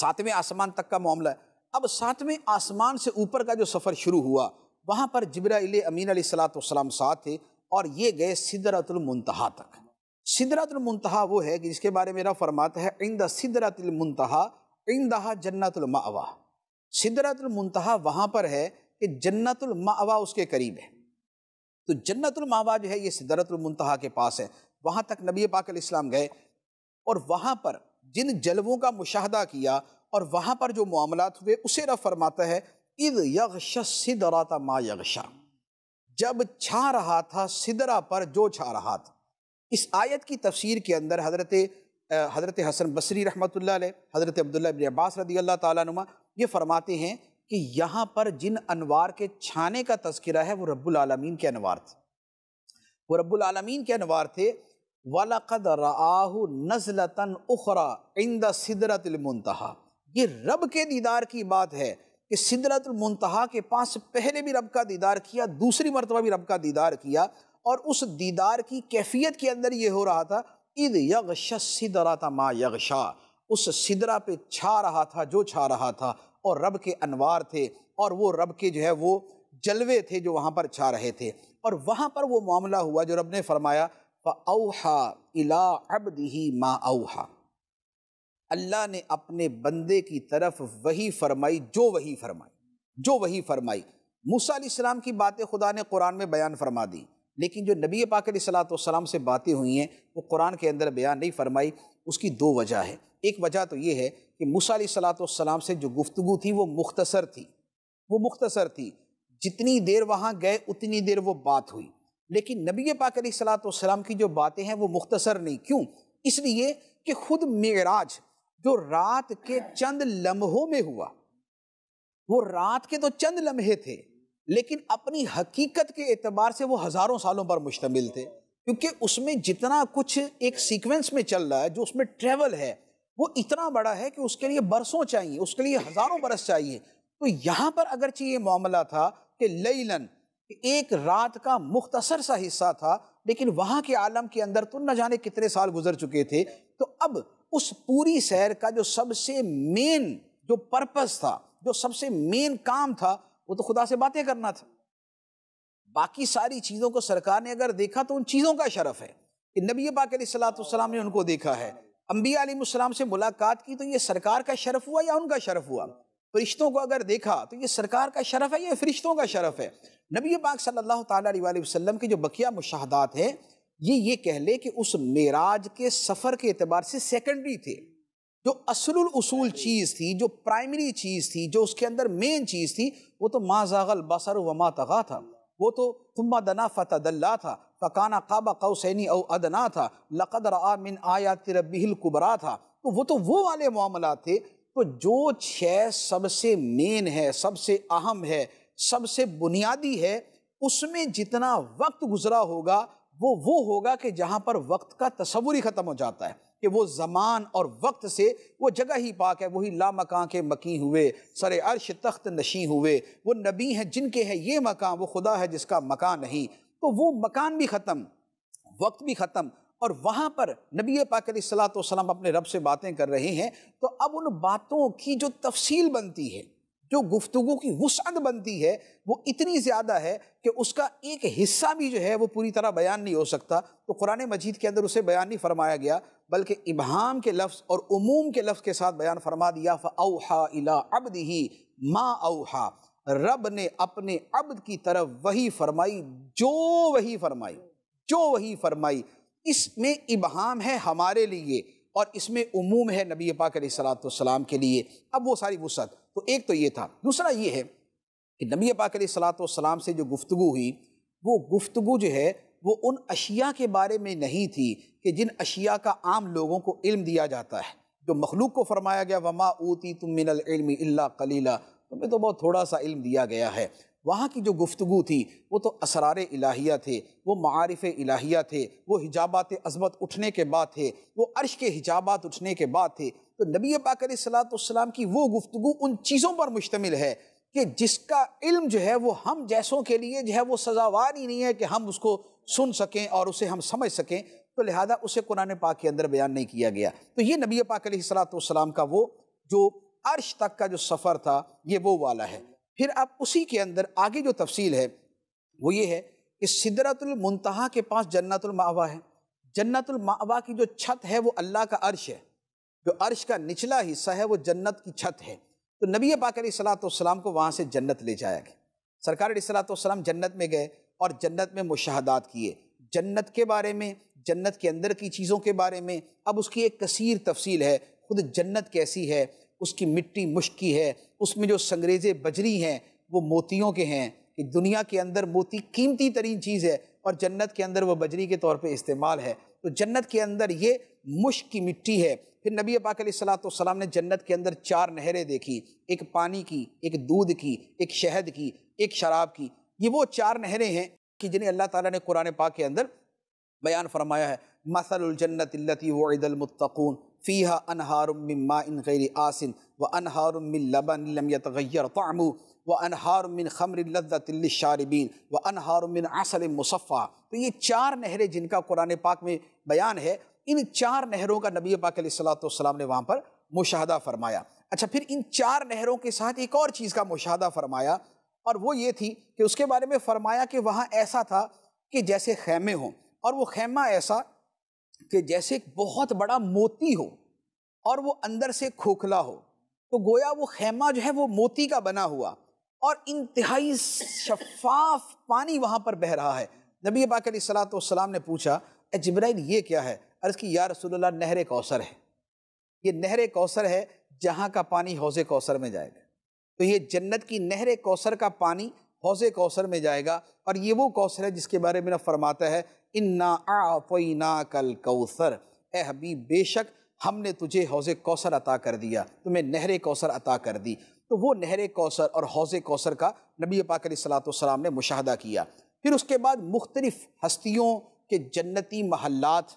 सातवें आसमान तक का मामला है अब सातवें आसमान से ऊपर का जो सफ़र शुरू हुआ वहाँ पर जबरा अमीन सलात साथ थे और ये गए सिदरतुल मुंतहा तक सिदरतुल मुंतहा वो है कि जिसके बारे में फरमाता है इंद सिदरतुल मुंतहा इंदहा जन्नतुल मावा सिदरतुल मुंतहा वहाँ पर है कि जन्नतुल मावा उसके करीब है तो जन्नतुल मावा जो है ये सिदरतुल मुंतहा के पास है वहाँ तक नबी पाक इस्लाम गए और वहाँ पर जिन जलवों का मुशाहदा किया और वहाँ पर जो मामला हुए उसे रफ फरमाता है इद यगश सिदराता मा यगशा जब छा रहा था सिदरा पर जो छा रहा था इस आयत की तफसीर के अंदर हजरत हजरत हसन बसरी रहमत हज़रत अब्दुल्ला इबन अब्बास रदी अल्लाह तुमा ये फरमाते हैं कि यहाँ पर जिन अनवार के छाने का तस्करा है वो रब्लमीन के अनवार थे वो रब्लमीन के अनवार थे वलकद राहु नजलतन उखरा इंदा सिदरतमतहा ये रब के दीदार की बात है कि सिदरतुलमतहा के पास पहले भी रब का दीदार किया दूसरी मरतबा भी रब का दीदार किया और उस दीदार की कैफियत के अंदर ये हो रहा था ईद यगश सिदरा था माँ यगशा उस सिदरा पे छा रहा था जो छा रहा था और रब के अनवार थे और वो रब के जो है वो जलवे थे जो वहाँ पर छा रहे थे और वहाँ पर वो मामला हुआ जो रब ने फरमाया फ़ अवहा इला माँ अवहा अल्लाह ने अपने बंदे की तरफ वही फरमाई जो वही फरमाई जो वही फरमाई मूसा सलाम की बातें खुदा ने कुरान में बयान फरमा दी लेकिन जो नबी पाक सलाम से बातें हुई हैं वो कुरान के अंदर बयान नहीं फरमाई उसकी दो वजह है एक वजह तो ये है कि मूसा सलाम से जो गुफ्तु थी वो मुख्तसर थी वो मुख्तसर थी जितनी देर वहाँ गए उतनी देर वो बात हुई लेकिन नबी पाक वाम की जो बातें हैं वो मुख्तसर नहीं क्यों इसलिए कि खुद मेराज जो रात के चंद लम्हों में हुआ वो रात के तो चंद लम्हे थे लेकिन अपनी हकीकत के एतबार से वो हज़ारों सालों पर मुश्तमिल थे क्योंकि उसमें जितना कुछ एक सीक्वेंस में चल रहा है जो उसमें ट्रेवल है वो इतना बड़ा है कि उसके लिए बरसों चाहिए उसके लिए हज़ारों बरस चाहिए तो यहाँ पर अगर ये मामला था कि लईलन एक रात का मुख्तसर सा हिस्सा था लेकिन वहाँ के आलम के अंदर तो न जाने कितने साल गुजर चुके थे तो अब उस पूरी सैर का जो सबसे मेन जो पर्पस था जो सबसे मेन काम था वो तो खुदा से बातें करना था बाकी सारी चीज़ों को सरकार ने अगर देखा तो उन चीज़ों का शरफ है कि नबी पाक सलाम ने उनको देखा है अम्बिया आलिम से मुलाकात की तो ये सरकार का शरफ हुआ या उनका शरफ हुआ फरिश्तों को अगर देखा तो ये सरकार का शरफ है या फरिश्तों का शरफ है नबी पाक सल्ला अलैहि के जो बकिया मुशाहदात हैं ये ये कह ले कि उस मेराज के सफ़र के अतबार से सेकेंडरी थे जो असल उसूल चीज़ थी जो प्राइमरी चीज़ थी जो उसके अंदर मेन चीज़ थी वो तो माँ जागल बसर मा तगा था वो तो तुम्बा दना फ़तल्ला था फ़काना काबा कौसैनी औ अदना था लकदर आमिन आयात रबिल कुबरा था तो वो तो वो वाले मामला थे तो जो छः सबसे मेन है सबसे अहम है सबसे बुनियादी है उसमें जितना वक्त गुजरा होगा वो वो होगा कि जहाँ पर वक्त का तस्वुर ही ख़त्म हो जाता है कि वो जमान और वक्त से वो जगह ही पाक है वही ला मकान के मकी हुए सर अर्श तख्त नशी हुए वो नबी हैं जिनके हैं ये मकान वो खुदा है जिसका मकान नहीं तो वो मकान भी ख़त्म वक्त भी ख़त्म और वहाँ पर नबी पाक अपने रब से बातें कर रहे हैं तो अब उन बातों की जो तफसील बनती है जो गुफ्तगु की वसअत बनती है वो इतनी ज़्यादा है कि उसका एक हिस्सा भी जो है वो पूरी तरह बयान नहीं हो सकता तो कुरान मजीद के अंदर उसे बयान नहीं फरमाया गया बल्कि इबहाम के लफ्ज़ और उमूम के लफ्ज़ के साथ बयान फरमा दिया फ़ाउहा इला अबदही माँ अहा रब ने अपने अब्द की तरफ वही फरमाई जो वही फरमाई जो वही फरमाई इसमें इबहम है हमारे लिए और इसमें उमूम है नबी पाक सलाम के लिए अब वो सारी वसत तो एक तो ये था दूसरा ये है कि नबी पाक सलाम से जो गुफ्तु हुई वो गुफ्तु जो है वो उन अशिया के बारे में नहीं थी कि जिन अशिया का आम लोगों को इल्म दिया जाता है जो मखलूक को फरमाया गया वमा ऊती तुम मिनलम अल्ला कलीला तुम्हें तो, तो बहुत थोड़ा सा इल्म दिया गया है वहाँ की जो गुफ्तु थी वो तो असरार इलाहिया थे वो मारफ़ इलाहिया थे वो हिजाबात अजमत उठने के बाद थे वो अर्श के हिजाबात उठने के बाद थे तो नबी पाक सलाम की वो गुफ्तु उन चीज़ों पर मुश्तमिल है कि जिसका इल्म जो है वो हम जैसों के लिए जो है वो सजावार ही नहीं है कि हम उसको सुन सकें और उसे हम समझ सकें तो लिहाजा उसे कुरान पाक के अंदर बयान नहीं किया गया तो ये नबी पाक सलाम का वो जो अर्श तक का जो सफ़र था ये वो वाला है फिर अब उसी के अंदर आगे जो तफसील है वो ये है कि सिदरतुलमतहा के पास जन्नतुलमावा है जन्नतुलमावा की जो छत है वो अल्लाह का अर्श है जो अर्श का निचला हिस्सा है वो जन्नत की छत है तो नबी पाक सलाम को वहाँ से जन्नत ले जाया गया सरकार सलातम जन्नत में गए और जन्नत में मुशाहदात किए जन्नत के बारे में जन्नत के अंदर की चीज़ों के बारे में अब उसकी एक कसीर तफसील है खुद जन्नत कैसी है उसकी मिट्टी मुश्क है उसमें जो संग्रेज़े बजरी हैं वो मोतियों के हैं कि दुनिया के अंदर मोती कीमती तरीन चीज़ है और जन्नत के अंदर वो बजरी के तौर पे इस्तेमाल है तो जन्नत के अंदर ये मुश्क की मिट्टी है फिर नबी पाक ने जन्नत के अंदर चार नहरें देखी एक पानी की एक दूध की एक शहद की एक शराब की ये वो चार नहरें हैं कि जिन्हें अल्लाह ताला ने कुरान पाक के अंदर बयान फरमाया है मसलजन्नतलती वईदलमतकून फ़ीहा अनहारमिन गैर आसिन व अनहारमिन व अनहारमिन खमर शारबिन व अनहारमिन असल मुसफ़ा तो ये चार नहरें जिनका कुरान पाक में बयान है इन चार नहरों का नबी पाक सलाम ने वहाँ पर मुशाह फरमाया अच्छा फिर इन चार नहरों के साथ एक और चीज़ का मुशाह फरमाया और वो ये थी कि उसके बारे में फरमाया कि वहाँ ऐसा था कि जैसे खैमे हों और वो खैमा ऐसा कि जैसे एक बहुत बड़ा मोती हो और वो अंदर से खोखला हो तो गोया वो खैमा जो है वो मोती का बना हुआ और इंतहाई शफाफ पानी वहाँ पर बह रहा है नबी पाक सलाम ने पूछा जब्राइल ये क्या है अर्ज़ की या रसूलुल्लाह नहर कौसर है ये नहर कौसर है जहाँ का पानी हौज़ कौसर में जाएगा तो ये जन्नत की नहर कौसर का पानी हौज़ कौसर में जाएगा और ये वो कौसर है जिसके बारे में न फरमाता है इन्ना ना कल कौसर ए हबी बेशक हमने तुझे हौज़ कौसर अता कर दिया तुम्हें नहर कौसर अता कर दी तो वो नहर कौसर और हौज़ कौसर का नबी पाक सलाम ने मुशाह किया फिर उसके बाद मुख्तलिफ़ हस्तियों के जन्नती महल्लात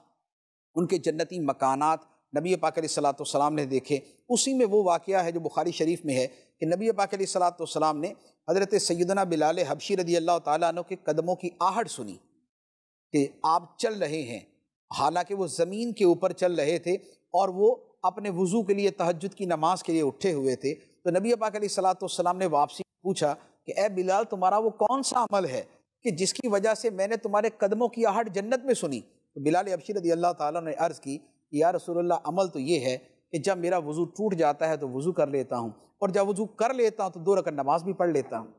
उनके जन्नती मकानात नबी पाक सलाम ने देखे उसी में वो वाक़ है जो बुखारी शरीफ में है कि नबी पाक सलाम ने हज़रत सैदना बिलाल हबशी रदी अल्लाह तु के कदमों की आहट सुनी कि आप चल रहे हैं हालांकि वो ज़मीन के ऊपर चल रहे थे और वो अपने वज़ू के लिए तहजद की नमाज के लिए उठे हुए थे तो नबी पाक सलाम ने वापसी पूछा कि ए बिलाल तुम्हारा वो कौन सा अमल है कि जिसकी वजह से मैंने तुम्हारे कदमों की आहट जन्नत में सुनी तो बिलाल अबशी रदी अल्लाह ताली ने अर्ज़ की या रसूल अमल तो ये है कि जब मेरा वज़ू टूट जाता है तो वज़ू कर लेता हूँ और जब वज़ू कर लेता हूँ तो दो रकत नमाज भी पढ़ लेता हूँ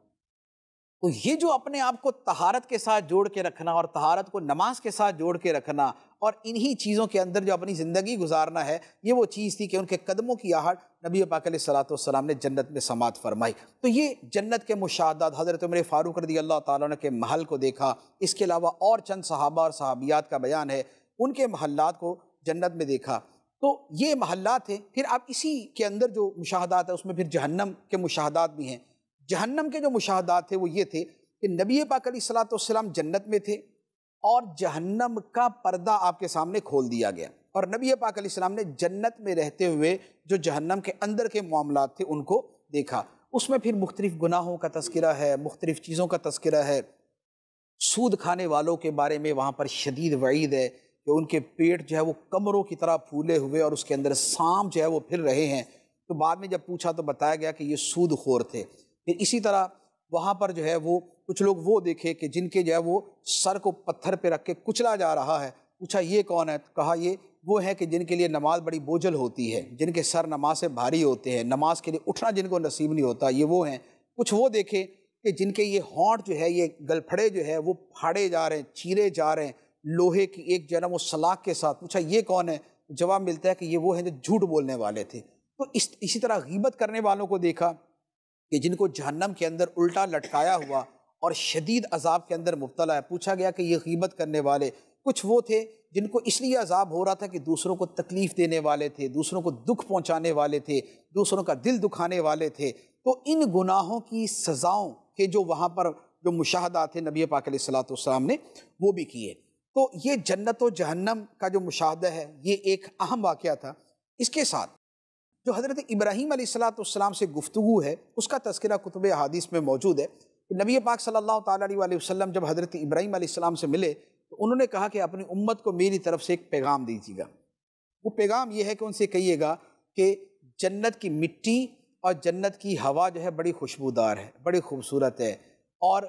तो ये जो अपने आप को तहारत के साथ जोड़ के रखना और तहारत को नमाज के साथ जोड़ के रखना और इन्हीं चीज़ों के अंदर जो अपनी ज़िंदगी गुजारना है ये वो चीज़ थी कि उनके कदमों की आहट नबी पाक सलाम ने जन्नत में समात फरमाई तो ये जन्नत के मुशादात हज़रत उम्र फ़ारूक रदी अल्लाह ताली के महल को देखा इसके अलावा और चंद सहाबा और सहाबियात का बयान है उनके महल्लात को जन्नत में देखा तो ये महल्ला हैं फिर आप इसी के अंदर जो मुशाहदात है उसमें फिर जहन्नम के मुशाहदात भी हैं जहन्नम के जो मुशाहदात थे वो ये थे कि नबी पाक सलाम जन्नत में थे और जहन्नम का पर्दा आपके सामने खोल दिया गया और नबी पाक सलाम ने जन्नत में रहते हुए जो जहन्नम के अंदर के मामला थे उनको देखा उसमें फिर मुख्तलिफ़ गुनाहों का तस्करा है मुख्तलिफ़ चीज़ों का तस्करा है सूद खाने वालों के बारे में वहाँ पर शदीद वईद है कि उनके पेट जो है वो कमरों की तरह फूले हुए और उसके अंदर सांप जो है वो फिर रहे हैं तो बाद में जब पूछा तो बताया गया कि ये सूद खोर थे फिर इसी तरह वहाँ पर जो है वो कुछ लोग वो देखे कि जिनके जो है वो सर को पत्थर पे रख के कुचला जा रहा है पूछा ये कौन है तो कहा ये वो है कि जिनके लिए नमाज बड़ी बोझल होती है जिनके सर नमाज से भारी होते हैं नमाज के लिए उठना जिनको नसीब नहीं होता ये वो हैं कुछ वो देखे कि जिनके ये हॉट जो है ये गलफड़े जो है वो फाड़े जा रहे हैं चीरे जा रहे हैं लोहे की एक जो वो सलाख के साथ पूछा ये कौन है जवाब मिलता है कि ये वो हैं जो झूठ बोलने वाले थे तो इस इसी तरह गीबत करने वालों को देखा कि जिनको जहन्नम के अंदर उल्टा लटकाया हुआ और शदीद अजाब के अंदर मुबतला है पूछा गया कि ये गीबत करने वाले कुछ वो थे जिनको इसलिए अजाब हो रहा था कि दूसरों को तकलीफ़ देने वाले थे दूसरों को दुख पहुँचाने वाले थे दूसरों का दिल दुखाने वाले थे तो इन गुनाहों की सज़ाओं के जो वहाँ पर जो मुशाहदा थे नबी पाक सलाम ने वो भी किए तो ये जन्नत व जहन्नम का जो मुशाह है ये एक अहम वाक़ था इसके साथ जो हज़रत इब्राहिम सलाम से गुफ्तु है उसका तस्करा कुतब अहादीस में मौजूद है कि नबी पाक सल्लल्लाहु अलैहि वसल्लम जब हज़रत इब्राहीम सलाम से मिले तो उन्होंने कहा कि अपनी उम्मत को मेरी तरफ से एक पैगाम दीजिएगा वो पैगाम ये है कि उनसे कहिएगा कि जन्नत की मिट्टी और जन्नत की हवा जो है बड़ी खुशबूदार है बड़ी खूबसूरत है और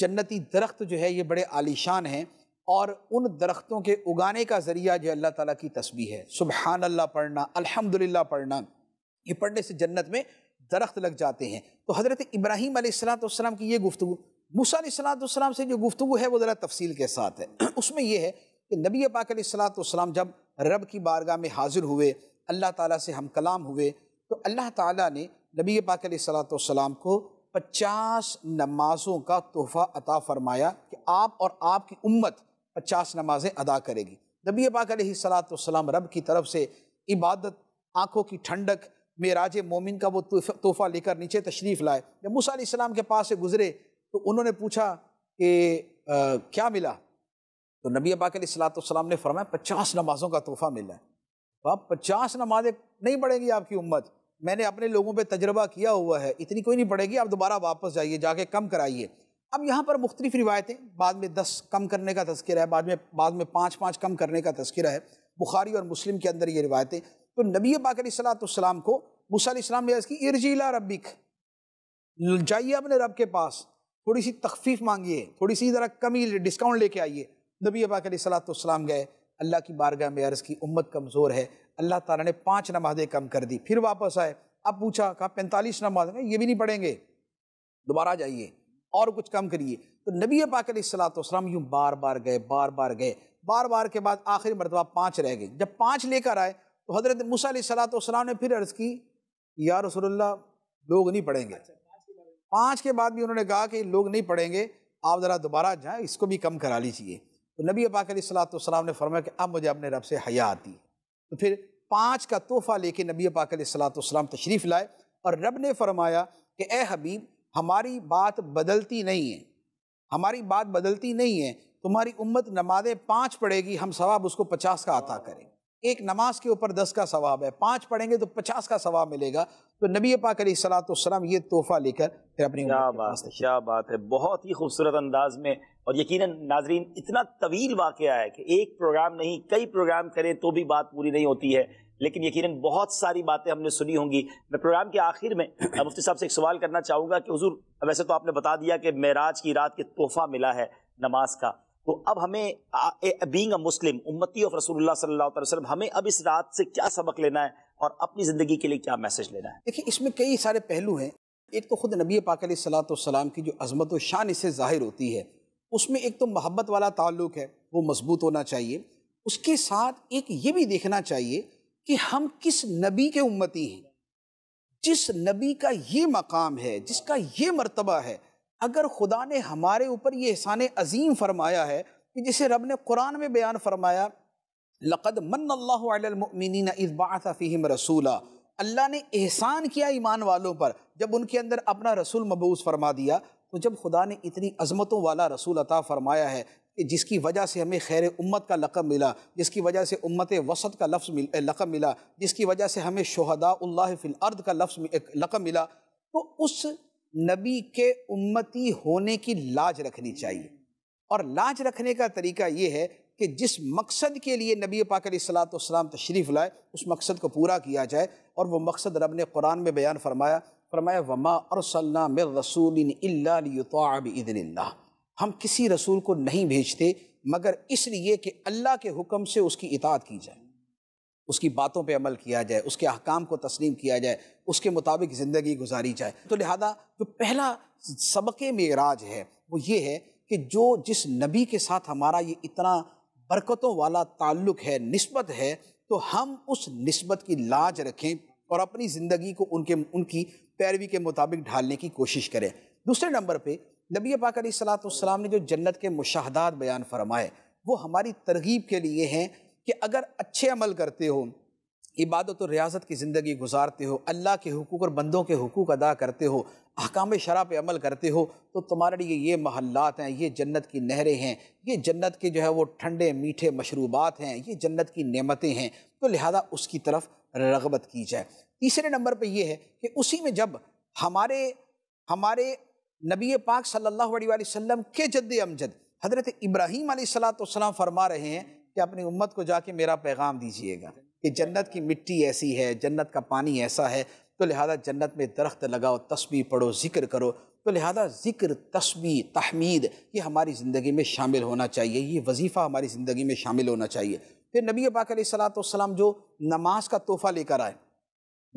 जन्नती दरख्त जो है ये बड़े आलिशान हैं और उन दरख्तों के उगाने का ज़रिया जो अल्लाह ताला की तस्वीर है सुबहान अल्लाह पढ़ना अल्हम्दुलिल्लाह पढ़ना ये पढ़ने से जन्नत में दरख्त लग जाते हैं तो हज़रत इब्राहीम सलाम की ये गुफ्तु मूसलाम से जो गुफ्तु है वो ज़रा तफसील के साथ है उसमें यह है कि नबी पाक जब रब की बारगाह में हाजिर हुए अल्लाह ताला से हम कलाम हुए तो अल्लाह ताला ने नबी पाक को पचास नमाज़ों का तोहफ़ा अता फ़रमाया कि आप और आपकी उम्मत पचास नमाजें अदा करेगी नबी पाक सलाम रब की तरफ से इबादत आँखों की ठंडक मेराज मोमिन का वो तोहफ़ा लेकर नीचे तशरीफ़ लाए जब मूसा के पास से गुज़रे तो उन्होंने पूछा कि क्या मिला तो नबी पाक सलातम ने फरमाया पचास नमाज़ों का तोहफ़ा मिला है तो आप पचास नमाजें नहीं पढ़ेंगी आपकी उम्मत मैंने अपने लोगों पे तजर्बा किया हुआ है इतनी कोई नहीं पड़ेगी आप दोबारा वापस जाइए जाके कम कराइए अब यहाँ पर मुख्तलिफ रिवायतें बाद में दस कम करने का तस्करा है बाद में बाद में पाँच पाँच कम करने का तस्करा है बुखारी और मुस्लिम के अंदर ये रिवायतें तो नबी पाकलाम को मूसम ने की इर्जीला रबिक जाइए अपने रब के पास थोड़ी सी तखफीफ मांगिए थोड़ी सी ज़रा कमी डिस्काउंट लेके आइए नबी पाकलाम गए अल्लाह की बारगाह में अर्ज़ की उम्मत कमज़ोर है अल्लाह ताला ने पाँच नमाज़ें कम कर दी फिर वापस आए अब पूछा कहा पैंतालीस नमाज ये भी नहीं पढ़ेंगे दोबारा जाइए और कुछ कम करिए तो नबी पाक सलाम यूँ बार बार गए बार बार गए बार बार के बाद आखिरी मरतबा पाँच रह गए जब पाँच लेकर आए तो हज़रत मूसा सलाम ने फिर अर्ज़ की या रसोल्ला लोग नहीं पढ़ेंगे अच्छा, पाँच के बाद भी उन्होंने कहा कि लोग नहीं पढ़ेंगे आप ज़रा दोबारा जाएँ इसको भी कम करा लीजिए तो नबी पाक सलाम ने फरमाया कि अब मुझे अपने रब से हया आती है तो फिर पाँच का तोहफ़ा लेके नबी पाक सलाम तशरीफ़ लाए और रब ने फरमाया कि ए हबीब हमारी बात बदलती नहीं है हमारी बात बदलती नहीं है तुम्हारी उम्मत नमाजें पाँच पढ़ेगी हम सवाब उसको पचास का अता करें एक नमाज के ऊपर दस का सवाब है पाँच पढ़ेंगे तो पचास का सवाब मिलेगा तो नबी पाक सलात ये तोहफा लेकर फिर अपनी क्या
बात है क्या बात है बहुत ही खूबसूरत अंदाज में और यकीन नाजरीन इतना तवील वाक़ है कि एक प्रोग्राम नहीं कई प्रोग्राम करें तो भी बात पूरी नहीं होती है लेकिन यकीनन बहुत सारी बातें हमने सुनी होंगी मैं प्रोग्राम के आखिर में मुफ्ती साहब से एक सवाल करना चाहूँगा कि हजूर वैसे तो आपने बता दिया कि महराज की रात के तोहफा मिला है नमाज का तो अब हमें बींग मुस्लिम उम्मती ऑफ रसूल सल्लाम हमें अब इस रात से क्या सबक लेना है और अपनी ज़िंदगी के लिए क्या मैसेज लेना है
देखिए इसमें कई सारे पहलू हैं एक तो ख़ुद नबी पाक सलाम की जो अजमत व शान इससे ज़ाहिर होती है उसमें एक तो मोहब्बत वाला ताल्लुक है वो मजबूत होना चाहिए उसके साथ एक ये भी देखना चाहिए कि हम किस नबी के उम्मती हैं जिस नबी का ये मकाम है जिसका ये मर्तबा है अगर खुदा ने हमारे ऊपर ये एहसान अजीम फरमाया है कि जिसे रब ने कुरान में बयान फरमाया लक़द मन इसबात फ़ीम रसूला अल्लाह ने एहसान किया ईमान वालों पर जब उनके अंदर अपना रसूल मबूस फरमा दिया तो जब खुदा ने इतनी अजमतों वाला रसूल अता फरमाया है कि जिसकी वजह से हमें खैर उम्मत का लक़ब मिला जिसकी वजह से उम्मत वसत का लफ्ज़ मिल लक़ब मिला जिसकी वजह से हमें शहदाउल्ला फ़िलअर्द का लफ्ज़ लक़ब मिला तो उस नबी के उम्मती होने की लाज रखनी चाहिए और लाज रखने का तरीका ये है कि जिस मकसद के लिए नबी पाक सलाम तशरीफ़ लाए उस मकसद को पूरा किया जाए और वह मकसद रब ने कुरान में बयान फरमाया फरमाया वमा और सल्ला रसूल इदिन हम किसी रसूल को नहीं भेजते मगर इसलिए कि अल्लाह के हुक्म से उसकी इतात की जाए उसकी बातों पे अमल किया जाए उसके अहकाम को तस्लीम किया जाए उसके मुताबिक ज़िंदगी गुजारी जाए तो लिहाजा जो पहला सबक मेराज है वो ये है कि जो जिस नबी के साथ हमारा ये इतना बरकतों वाला ताल्लुक है नस्बत है तो हम उस नस्बत की लाज रखें और अपनी ज़िंदगी को उनके उनकी पैरवी के मुताबिक ढालने की कोशिश करें दूसरे नंबर पर नबी पाक सलाम ने जो जन्नत के मुशाहदात बयान फरमाए वो हमारी तरगीब के लिए हैं कि अगर अच्छे अमल करते हो इबादत और रियासत की ज़िंदगी गुजारते हो अल्लाह के हकूक़ और बंदों के हकूक़ अदा करते हो अहकाम शराब पे अमल करते हो तो तुम्हारे लिए ये महल्लात हैं ये जन्नत की नहरें हैं ये जन्नत के जो है वो ठंडे मीठे मशरूबात हैं ये जन्नत की नेमतें हैं तो लिहाजा उसकी तरफ रगबत की जाए तीसरे नंबर पर यह है कि उसी में जब हमारे हमारे नबी पाक सल्लल्लाहु अलैहि वसल्लम के जद अमजद हज़रत इब्राहीम सलाम फरमा रहे हैं कि अपनी उम्मत को जाके मेरा पैगाम दीजिएगा कि जन्नत की मिट्टी ऐसी है जन्नत का पानी ऐसा है तो लिहाजा जन्नत में दरख्त लगाओ तस्वी पढ़ो ज़िक्र करो तो लिहाजा ज़िक्र तस्वी तहमीद ये हमारी ज़िंदगी में शामिल होना चाहिए ये वजीफ़ा हमारी ज़िंदगी में शामिल होना चाहिए फिर नबी पाक सलाम जो नमाज का तोहफ़ा लेकर आए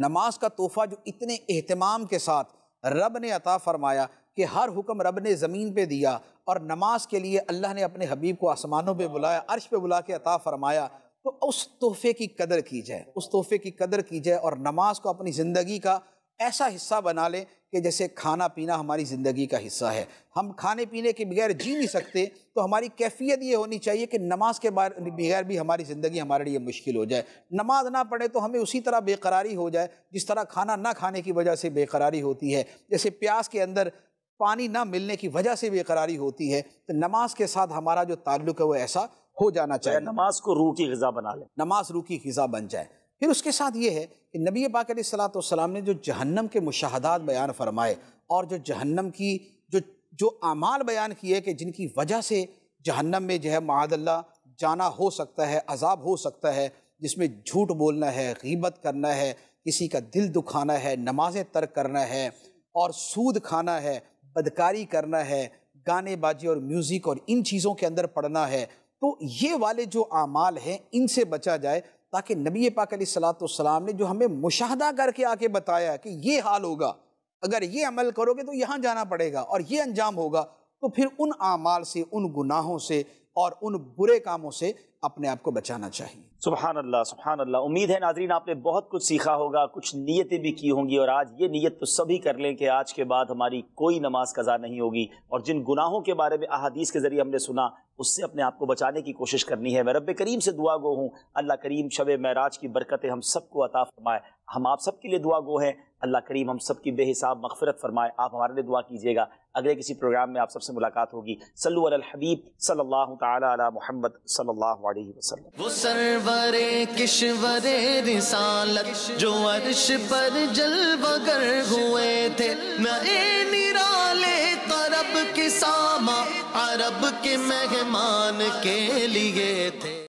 नमाज का तोहफ़ा जो इतने अहतमाम के साथ रब ने अता फ़रमाया कि हर हुक्म रब ने ज़मीन पे दिया और नमाज के लिए अल्लाह ने अपने हबीब को आसमानों पे बुलाया अर्श पे बुला के अता फरमाया तो उस तोहफे की कदर की जाए उस तोहफे की कदर की जाए और नमाज को अपनी ज़िंदगी का ऐसा हिस्सा बना लें कि जैसे खाना पीना हमारी ज़िंदगी का हिस्सा है हम खाने पीने के बगैर जी नहीं सकते तो हमारी कैफियत ये होनी चाहिए कि नमाज के बगैर भी हमारी ज़िंदगी हमारे लिए मुश्किल हो जाए नमाज ना पढ़े तो हमें उसी तरह बेकरारी हो जाए जिस तरह खाना ना खाने की वजह से बेकरारी होती है जैसे प्यास के अंदर पानी ना मिलने की वजह से भी बेकरारी होती है तो नमाज के साथ हमारा जो ताल्लुक है वो ऐसा हो जाना तो चाहिए नमाज को रूह की गज़ा बना लें नमाज रूह की गज़ा बन जाए फिर उसके साथ ये है कि नबी पाक सलाम ने जो जहन्नम के मुशाहदात बयान फरमाए और जो जहन्नम की जो जो अमाल बयान किए कि जिनकी वजह से जहन्नम में जो है मादल्ला जाना हो सकता है अजाब हो सकता है जिसमें झूठ बोलना है गीबत करना है किसी का दिल दुखाना है नमाज़ें तर्क करना है और सूद खाना है पदकारी करना है गाने बाजे और म्यूज़िक और इन चीज़ों के अंदर पढ़ना है तो ये वाले जो अमाल हैं इनसे बचा जाए ताकि नबी पाक सलाम ने जो हमें मुशाहदा करके आके बताया कि ये हाल होगा अगर ये अमल करोगे तो यहाँ जाना पड़ेगा और ये अंजाम होगा तो फिर उन आमाल से उन गुनाहों से और उन बुरे कामों से
अपने आप को बचाना चाहिए सुबहान अल्लाह सुबहान अल्लाह उम्मीद है नाजरीन आपने बहुत कुछ सीखा होगा कुछ नीयतें भी की होंगी और आज ये नीयत तो सभी कर लें कि आज के बाद हमारी कोई नमाज कज़ा नहीं होगी और जिन गुनाहों के बारे में अहादीस के ज़रिए हमने सुना उससे अपने आप को बचाने की कोशिश करनी है मैं रब करीम से दुआ गो हूँ अल्लाह करीम शब महराज की बरकतें हम सबको अता फरमाए हम आप सबके लिए दुआ गो हैं अल्लाह करीम हम सबकी बेहिसाब मगफरत फरमाए आप हमारे लिए दुआ कीजिएगा अगले किसी प्रोग्राम में आप सबसे मुलाकात होगी सल्लु अल हबीब सल्लल्लाहु अला मोहम्मद सल्लल्लाहु अलैहि वसल्लम वो रिसालत जो अर्श पर हुए थे नए निराले तरब के सामा अरब के मेहमान के लिए थे